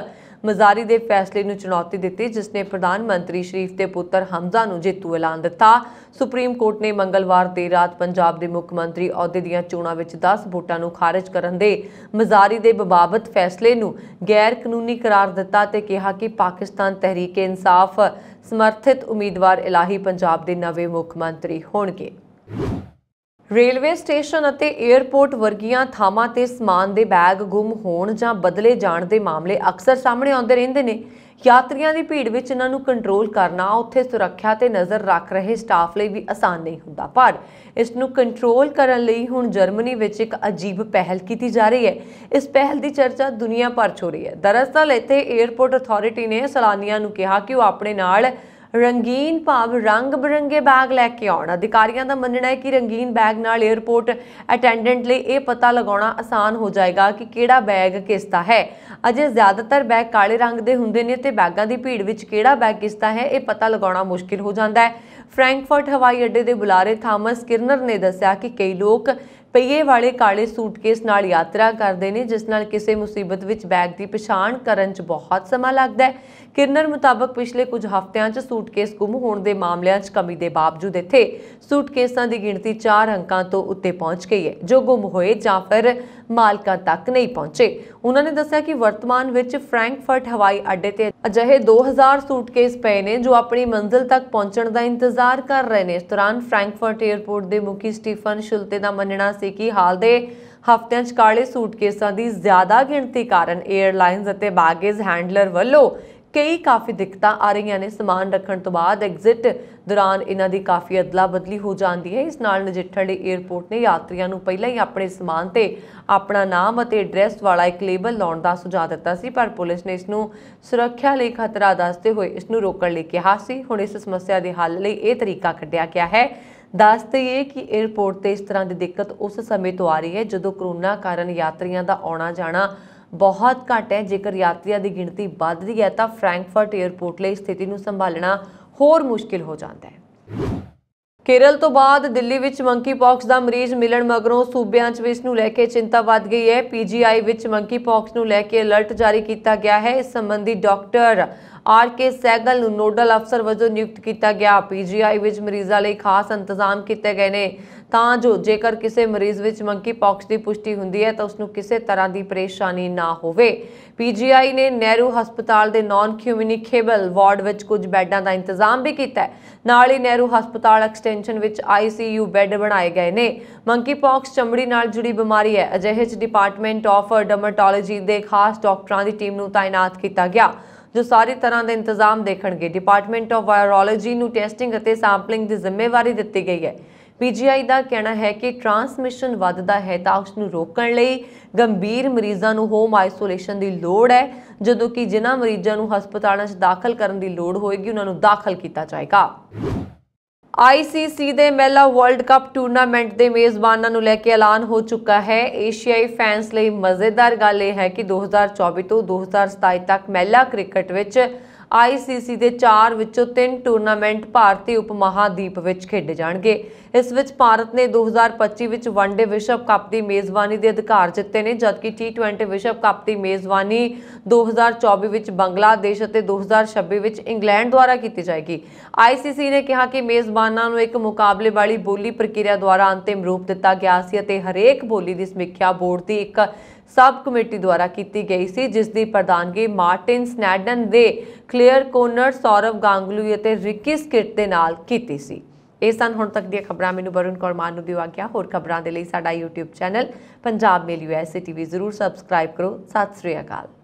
ਮਜ਼ਾਰੀ ਦੇ ਫੈਸਲੇ ਨੂੰ ਚੁਣੌਤੀ ਦਿੱਤੀ ਜਿਸ ਨੇ ਪ੍ਰਧਾਨ ਮੰਤਰੀ ਸ਼ਰੀਫ ਦੇ ਪੁੱਤਰ ਹਮਜ਼ਾ ਨੂੰ ਜੇਤੂ ਐਲਾਨ ਦਿੱਤਾ ਸੁਪਰੀਮ ਕੋਰਟ ਨੇ ਮੰਗਲਵਾਰ ਦੀ ਰਾਤ ਪੰਜਾਬ ਦੇ ਮੁੱਖ ਮੰਤਰੀ ਅਹੁਦੇ ਦੀਆਂ ਚੋਣਾਂ ਵਿੱਚ 10 ਵੋਟਾਂ ਨੂੰ ਖਾਰਜ ਕਰਨ ਦੇ ਮਜ਼ਾਰੀ ਦੇ ਬਬਾਬਤ ਫੈਸਲੇ ਨੂੰ ਗੈਰ ਕਾਨੂੰਨੀ ਕਰਾਰ ਦਿੱਤਾ ਤੇ ਕਿਹਾ ਕਿ ਪਾਕਿਸਤਾਨ ਤਹਿਰੀਕ-ਏ-ਇਨਸਾਫ ਸਮਰਥਿਤ ਉਮੀਦਵਾਰ ਇਲਾਹੀ ਪੰਜਾਬ ਦੇ ਨਵੇਂ ਮੁੱਖ ਮੰਤਰੀ ਹੋਣਗੇ ਰੇਲਵੇ ਸਟੇਸ਼ਨ ਅਤੇ 에ਅਰਪੋਰਟ ਵਰਗੀਆਂ ਥਾਵਾਂ ਤੇ ਸਮਾਨ ਦੇ ਬੈਗ ਗੁੰਮ ਹੋਣ ਜਾਂ ਬਦਲੇ ਜਾਣ ਦੇ ਮਾਮਲੇ ਅਕਸਰ ਸਾਹਮਣੇ ਆਉਂਦੇ ਰਹਿੰਦੇ ਨੇ ਯਾਤਰੀਆਂ ਦੀ ਭੀੜ ਵਿੱਚ ਇਹਨਾਂ ਨੂੰ ਕੰਟਰੋਲ ਕਰਨਾ ਉੱਥੇ ਸੁਰੱਖਿਆ ਤੇ ਨਜ਼ਰ ਰੱਖ ਰਹੇ ਸਟਾਫ ਲਈ ਵੀ ਆਸਾਨ ਨਹੀਂ ਹੁੰਦਾ ਪਰ ਇਸ ਨੂੰ ਕੰਟਰੋਲ ਕਰਨ ਲਈ ਹੁਣ ਜਰਮਨੀ ਵਿੱਚ ਇੱਕ ਅਜੀਬ ਪਹਿਲ ਕੀਤੀ ਜਾ ਰਹੀ ਹੈ ਇਸ ਪਹਿਲ ਦੀ ਚਰਚਾ ਦੁਨੀਆ ਭਰ ਚ ਹੋ ਰਹੀ ਹੈ ਦਰਅਸਲ ਇੱਥੇ 에ਅਰਪੋਰਟ ਅਥਾਰਟੀ ਨੇ ਸਲਾਨੀਆਂ ਨੂੰ ਕਿਹਾ ਕਿ ਉਹ ਆਪਣੇ ਨਾਲ ਰੰਗੀਨ ਭਾਵ ਰੰਗ ਬਰੰਗੇ ਬੈਗ ਲੈ ਕੇ ਆਉਣ ਅਧਿਕਾਰੀਆਂ ਦਾ ਮੰਨਣਾ ਹੈ ਕਿ ਰੰਗੀਨ ਬੈਗ ਨਾਲ 에어ਪੋਰਟ ਅਟੈਂਡੈਂਟ ਲਈ ਇਹ ਪਤਾ ਲਗਾਉਣਾ ਆਸਾਨ ਹੋ ਜਾਏਗਾ ਕਿ ਕਿਹੜਾ ਬੈਗ ਕਿਸ ਦਾ ਹੈ ਅਜੇ ਜ਼ਿਆਦਾਤਰ ਬੈਗ ਕਾਲੇ ਰੰਗ ਦੇ ਹੁੰਦੇ ਨੇ ਤੇ ਬੈਗਾਂ ਦੀ ਭੀੜ ਵਿੱਚ ਕਿਹੜਾ ਬੈਗ ਕਿਸ ਦਾ ਹੈ ਇਹ ਪਤਾ ਲਗਾਉਣਾ ਮੁਸ਼ਕਿਲ ਹੋ ਜਾਂਦਾ ਹੈ ਫ੍ਰੈਂਕਫਰਟ ਹਵਾਈ ਅੱਡੇ ਦੇ ਬੁਲਾਰੇ ਥਾਮਸ ਕਿਰਨਰ ਨੇ ਦੱਸਿਆ ਕਿ ਕਈ ਲੋਕ ਪਈਏ ਵਾਲੇ ਕਾਲੇ ਸੂਟਕੇਸ ਨਾਲ ਯਾਤਰਾ ਕਰਦੇ ਨੇ ਜਿਸ ਨਾਲ ਕਿਸੇ ਮੁਸੀਬਤ ਵਿੱਚ ਬੈਗ ਦੀ ਪਛਾਣ ਕਰਨ 'ਚ ਬਹੁਤ ਸਮਾਂ ਲੱਗਦਾ ਹੈ ਕਿਰਨਰ ਮੁਤਾਬਕ ਪਿਛਲੇ ਕੁਝ ਹਫ਼ਤਿਆਂ 'ਚ ਸੂਟਕੇਸ ਗੁੰਮ ਹੋਣ ਦੇ ਮਾਮਲਿਆਂ 'ਚ ਕਮੀ ਦੇ ਬਾਵਜੂਦ ਇੱਥੇ ਸੂਟਕੇਸਾਂ ਦੀ ਗਿਣਤੀ 4 ਅੰਕਾਂ ਤੋਂ ਉੱਤੇ ਪਹੁੰਚ ਗਈ ਹੈ ਜੋ ਗੁੰਮ ਹੋਏ ਜਾਂ ਫਿਰ ਮਾਲਕਾਂ ਤੱਕ ਨਹੀਂ ਪਹੁੰਚੇ ਉਹਨਾਂ ਨੇ ਦੱਸਿਆ ਕਿ ਵਰਤਮਾਨ ਵਿੱਚ ਫ੍ਰੈਂਕਫਰਟ ਹਵਾਈ ਅੱਡੇ ਤੇ ਅਜਿਹੇ 2000 ਸੂਟਕੇਸ ਪਏ ਨੇ ਜੋ ਆਪਣੀ ਮੰਜ਼ਿਲ ਤੱਕ ਪਹੁੰਚਣ ਦਾ ਇੰਤਜ਼ਾਰ ਕਰ ਰਹੇ ਨੇ ਇਸ ਦੌਰਾਨ ਫ੍ਰੈਂਕਫਰਟ 에ਅਰਪੋਰਟ ਦੇ ਮੁਖੀ ਸਟੀਫਨ ਸ਼ੁਲਤੇ ਦਾ ਮੰਨਣਾ ਸੀ ਕਿ ਹਾਲ ਦੇ ਹਫ਼ਤਿਆਂ 'ਚ ਕਾਲੇ ਸੂਟਕੇਸਾਂ ਦੀ ਜ਼ਿਆਦਾ ਗਿਣਤੀ ਕਾਰਨ 에ਅਰਲਾਈਨਜ਼ ਅਤੇ ਬਾਗੇਜ ਹੈਂਡਲਰ ਵੱਲੋਂ ਕਈ ਕਾਫੀ ਦਿੱਕਤਾਂ ਆ ਰਹੀਆਂ ਨੇ ਸਮਾਨ ਰੱਖਣ ਤੋਂ ਬਾਅਦ ਐਗਜ਼ਿਟ ਦੌਰਾਨ ਇਹਨਾਂ ਦੀ ਕਾਫੀ ਅਦਲਾ ਬਦਲੀ ਹੋ ਜਾਂਦੀ ਹੈ ਇਸ ਨਾਲ ਨਜਿੱਠਣ ਲਈ 에ਅਰਪੋਰਟ ਨੇ ਯਾਤਰੀਆਂ ਨੂੰ ਪਹਿਲਾਂ ਹੀ ਆਪਣੇ ਸਮਾਨ ਤੇ ਆਪਣਾ ਨਾਮ ਅਤੇ ਐਡਰੈਸ ਵਾਲਾ ਇੱਕ ਲੇਬਲ ਲਾਉਣ ਦਾ ਸੁਝਾਅ ਦਿੱਤਾ ਸੀ ਪਰ ਪੁਲਿਸ ਨੇ ਇਸ ਨੂੰ ਸੁਰੱਖਿਆ ਲਈ ਖਤਰਾ ਦੱਸਦੇ ਹੋਏ ਇਸ ਨੂੰ ਰੋਕਣ ਲਈ ਕਿਹਾ ਸੀ ਹੁਣ ਇਸ ਸਮੱਸਿਆ ਦੇ ਹੱਲ ਲਈ ਇਹ ਤਰੀਕਾ ਕੱਢਿਆ ਗਿਆ ਹੈ ਦੱਸਦੇ ਇਹ ਕਿ 에ਅਰਪੋਰਟ ਤੇ ਇਸ ਤਰ੍ਹਾਂ ਦੀ ਦਿੱਕਤ ਉਸ ਸਮੇਂ ਤੋਂ ਆ ਰਹੀ ਹੈ ਜਦੋਂ ਕਰੋਨਾ ਕਾਰਨ ਯਾਤਰੀਆਂ ਦਾ ਆਉਣਾ ਜਾਣਾ ਬਹੁਤ ਘੱਟ ਹੈ ਜੇਕਰ ਯਾਤਰੀਆਂ ਦੀ ਗਿਣਤੀ ਵੱਧਦੀ ਹੈ ਤਾਂ ਫ੍ਰੈਂਕਫਰਟ 에ਅਰਪੋਰਟ ਲਈ ਸਥਿਤੀ ਨੂੰ ਸੰਭਾਲਣਾ ਹੋਰ ਮੁਸ਼ਕਿਲ ਹੋ ਜਾਂਦਾ ਹੈ ਕੇਰਲ ਤੋਂ ਬਾਅਦ ਦਿੱਲੀ ਵਿੱਚ ਮੰਕੀਪੌਕਸ ਦਾ ਮਰੀਜ਼ ਮਿਲਣ ਮਗਰੋਂ ਸੂਬਿਆਂ 'ਚ ਵੀ ਇਸ ਨੂੰ ਲੈ ਕੇ ਚਿੰਤਾ ਵੱਧ ਗਈ ਹੈ ਪੀਜੀਆਈ ਵਿੱਚ ਮੰਕੀਪੌਕਸ ਨੂੰ ਲੈ ਕੇ ਅਲਰਟ ਜਾਰੀ ਕੀਤਾ ਗਿਆ ਹੈ ਇਸ ਸੰਬੰਧੀ ਡਾਕਟਰ ਆਰ ਕੇ ਸੈਗਲ ਨੂੰ ਨੋਡਲ ਅਫਸਰ ਵਜੋਂ ਨਿਯੁਕਤ ਕੀਤਾ ਗਿਆ ਪੀਜੀਆਈ ਵਿੱਚ ਮਰੀਜ਼ਾਂ ਲਈ ਖਾਸ ਇੰਤਜ਼ਾਮ ਕੀਤੇ ਗਏ ਨੇ ਤਾਂ ਜੋ ਜੇਕਰ ਕਿਸੇ ਮਰੀਜ਼ ਵਿੱਚ ਮੰਕੀ ਪੌਕਸ ਦੀ ਪੁਸ਼ਟੀ ਹੁੰਦੀ ਹੈ ਤਾਂ ਉਸ ਨੂੰ ਕਿਸੇ ਤਰ੍ਹਾਂ ਦੀ ਪਰੇਸ਼ਾਨੀ ਨਾ ਹੋਵੇ ਪੀਜੀਆਈ ਨੇ ਨਹਿਰੂ ਹਸਪਤਾਲ ਦੇ ਨਾਨ ਕਮਿਊਨੀਕੇਬਲ ਵਾਰਡ ਵਿੱਚ ਕੁਝ ਬੈੱਡਾਂ ਦਾ ਇੰਤਜ਼ਾਮ ਵੀ ਕੀਤਾ ਹੈ ਨਾਲ ਹੀ ਨਹਿਰੂ ਹਸਪਤਾਲ ਐਕਸਟੈਂਸ਼ਨ ਵਿੱਚ ਆਈਸੀਯੂ ਬੈੱਡ ਬਣਾਏ ਗਏ ਨੇ ਮੰਕੀ ਪੌਕਸ ਚਮੜੀ ਨਾਲ ਜੁੜੀ ਬਿਮਾਰੀ ਹੈ ਅਜਿਹੇ ਚ ਡਿਪਾਰਟਮੈਂਟ ਆਫ ਡਰਮਟੋਲੋਜੀ ਦੇ ਖਾਸ ਡਾਕਟਰਾਂ ਦੀ ਟੀਮ ਨੂੰ ਤਾਇਨਾਤ ਕੀਤਾ ਗਿਆ ਜੋ ਸਾਰੇ ਤਰ੍ਹਾਂ ਦੇ ਇੰਤਜ਼ਾਮ ਦੇਖਣਗੇ ਡਿਪਾਰਟਮੈਂਟ ਆਫ ਵਾਇਰੋਲੋਜੀ ਨੂੰ ਟੈਸਟਿੰਗ ਅਤੇ ਸੈਂਪਲਿੰਗ ਦੀ ਜ਼ਿੰਮੇਵਾਰੀ ਦਿੱਤੀ ਗਈ ਹੈ ਪੀਜੀਆਈ ਦਾ ਕਹਿਣਾ ਹੈ ਕਿ ਟ੍ਰਾਂਸਮਿਸ਼ਨ ਵੱਧਦਾ ਹੈ ਤਾਂ ਉਸ ਨੂੰ ਰੋਕਣ ਲਈ ਗੰਭੀਰ ਮਰੀਜ਼ਾਂ ਨੂੰ ਹੋਮ ਆਈਸੋਲੇਸ਼ਨ ਦੀ ਲੋੜ ਹੈ ਜਦੋਂ ਕਿ ਜਿਨ੍ਹਾਂ ਮਰੀਜ਼ਾਂ ਨੂੰ ਹਸਪਤਾਲਾਂ 'ਚ ਦਾਖਲ ਕਰਨ ਦੀ ਲੋੜ ਹੋਏਗੀ ਉਹਨਾਂ ਨੂੰ ਦਾਖਲ ਕੀਤਾ ਜਾਏਗਾ ਆਈਸੀਸੀ ਦੇ ਮਹਿਲਾ ਵਰਲਡ ਕੱਪ ਟੂਰਨਾਮੈਂਟ ਦੇ ਮੇਜ਼ਬਾਨਾਂ ਨੂੰ ਲੈ ਕੇ ਐਲਾਨ ਹੋ ਚੁੱਕਾ ਹੈ ਏਸ਼ੀਆਈ ਫੈਨਸ ਲਈ ਮਜ਼ੇਦਾਰ ਗੱਲ ਇਹ ਹੈ ਕਿ 2024 ਤੋਂ 2027 ਤੱਕ ਮਹਿਲਾ ਕ੍ਰਿਕਟ ਵਿੱਚ ਆਈਸੀਸੀ ਦੇ 4 ਵਿੱਚੋਂ 3 ਟੂਰਨਾਮੈਂਟ ਭਾਰਤੀ ਉਪਮਹਾਦੀਪ ਵਿੱਚ ਖੇਡੇ ਜਾਣਗੇ ਇਸ ਵਿੱਚ ਭਾਰਤ ਨੇ 2025 ਵਿੱਚ ਵਨਡੇ ਵਿਸ਼ਵ ਕੱਪ ਦੀ ਮੇਜ਼ਬਾਨੀ ਦੇ ਅਧਿਕਾਰ ਜਿੱਤੇ ਨੇ ਜਦਕਿ T20 ਵਿਸ਼ਵ ਕੱਪ ਦੀ ਮੇਜ਼ਬਾਨੀ 2024 ਵਿੱਚ ਬੰਗਲਾਦੇਸ਼ ਅਤੇ 2026 ਵਿੱਚ ਇੰਗਲੈਂਡ ਦੁਆਰਾ ਕੀਤੀ ਜਾਏਗੀ ਆਈਸੀਸੀ ਨੇ ਕਿਹਾ ਕਿ ਮੇਜ਼ਬਾਨਾਂ ਨੂੰ ਇੱਕ ਮੁਕਾਬਲੇ ਵਾਲੀ ਬੋਲੀ ਪ੍ਰਕਿਰਿਆ ਦੁਆਰਾ ਅੰਤਿਮ ਰੂਪ ਦਿੱਤਾ ਗਿਆ ਸੀ ਅਤੇ ਹਰੇਕ ਬੋਲੀ ਦੀ ਸਮੀਖਿਆ ਬੋਰਡ ਦੀ ਇੱਕ ਸਬ ਕਮੇਟੀ ਦੁਆਰਾ ਕੀਤੀ ਗਈ ਸੀ ਜਿਸ ਦੀ ਪ੍ਰਧਾਨਗੀ ਮਾਰਟਿਨ ਸਨੈਡਨ ਦੇ ਕਲੀਅਰ ਕੋਨਰ ਸੌਰਵ ਗਾਂਗਲੂ ਅਤੇ ਰਿਕੀ ਸਕਿਟ ਦੇ ਨਾਲ ਕੀਤੀ ਸੀ ਇਹ ਸਨ ਹੁਣ ਤੱਕ ਦੀਆਂ ਖਬਰਾਂ ਮੈਨੂੰ ਵਰੁਣ ਕੌਰ ਮਾਨ ਨੂੰ ਦਿਵਾ ਗਿਆ ਹੋਰ ਖਬਰਾਂ ਦੇ ਲਈ ਸਾਡਾ YouTube channel Punjab mail USA TV ਜ਼ਰੂਰ ਸਬਸਕ੍ਰਾਈਬ ਕਰੋ ਸਤਿ ਸ੍ਰੀ ਅਕਾਲ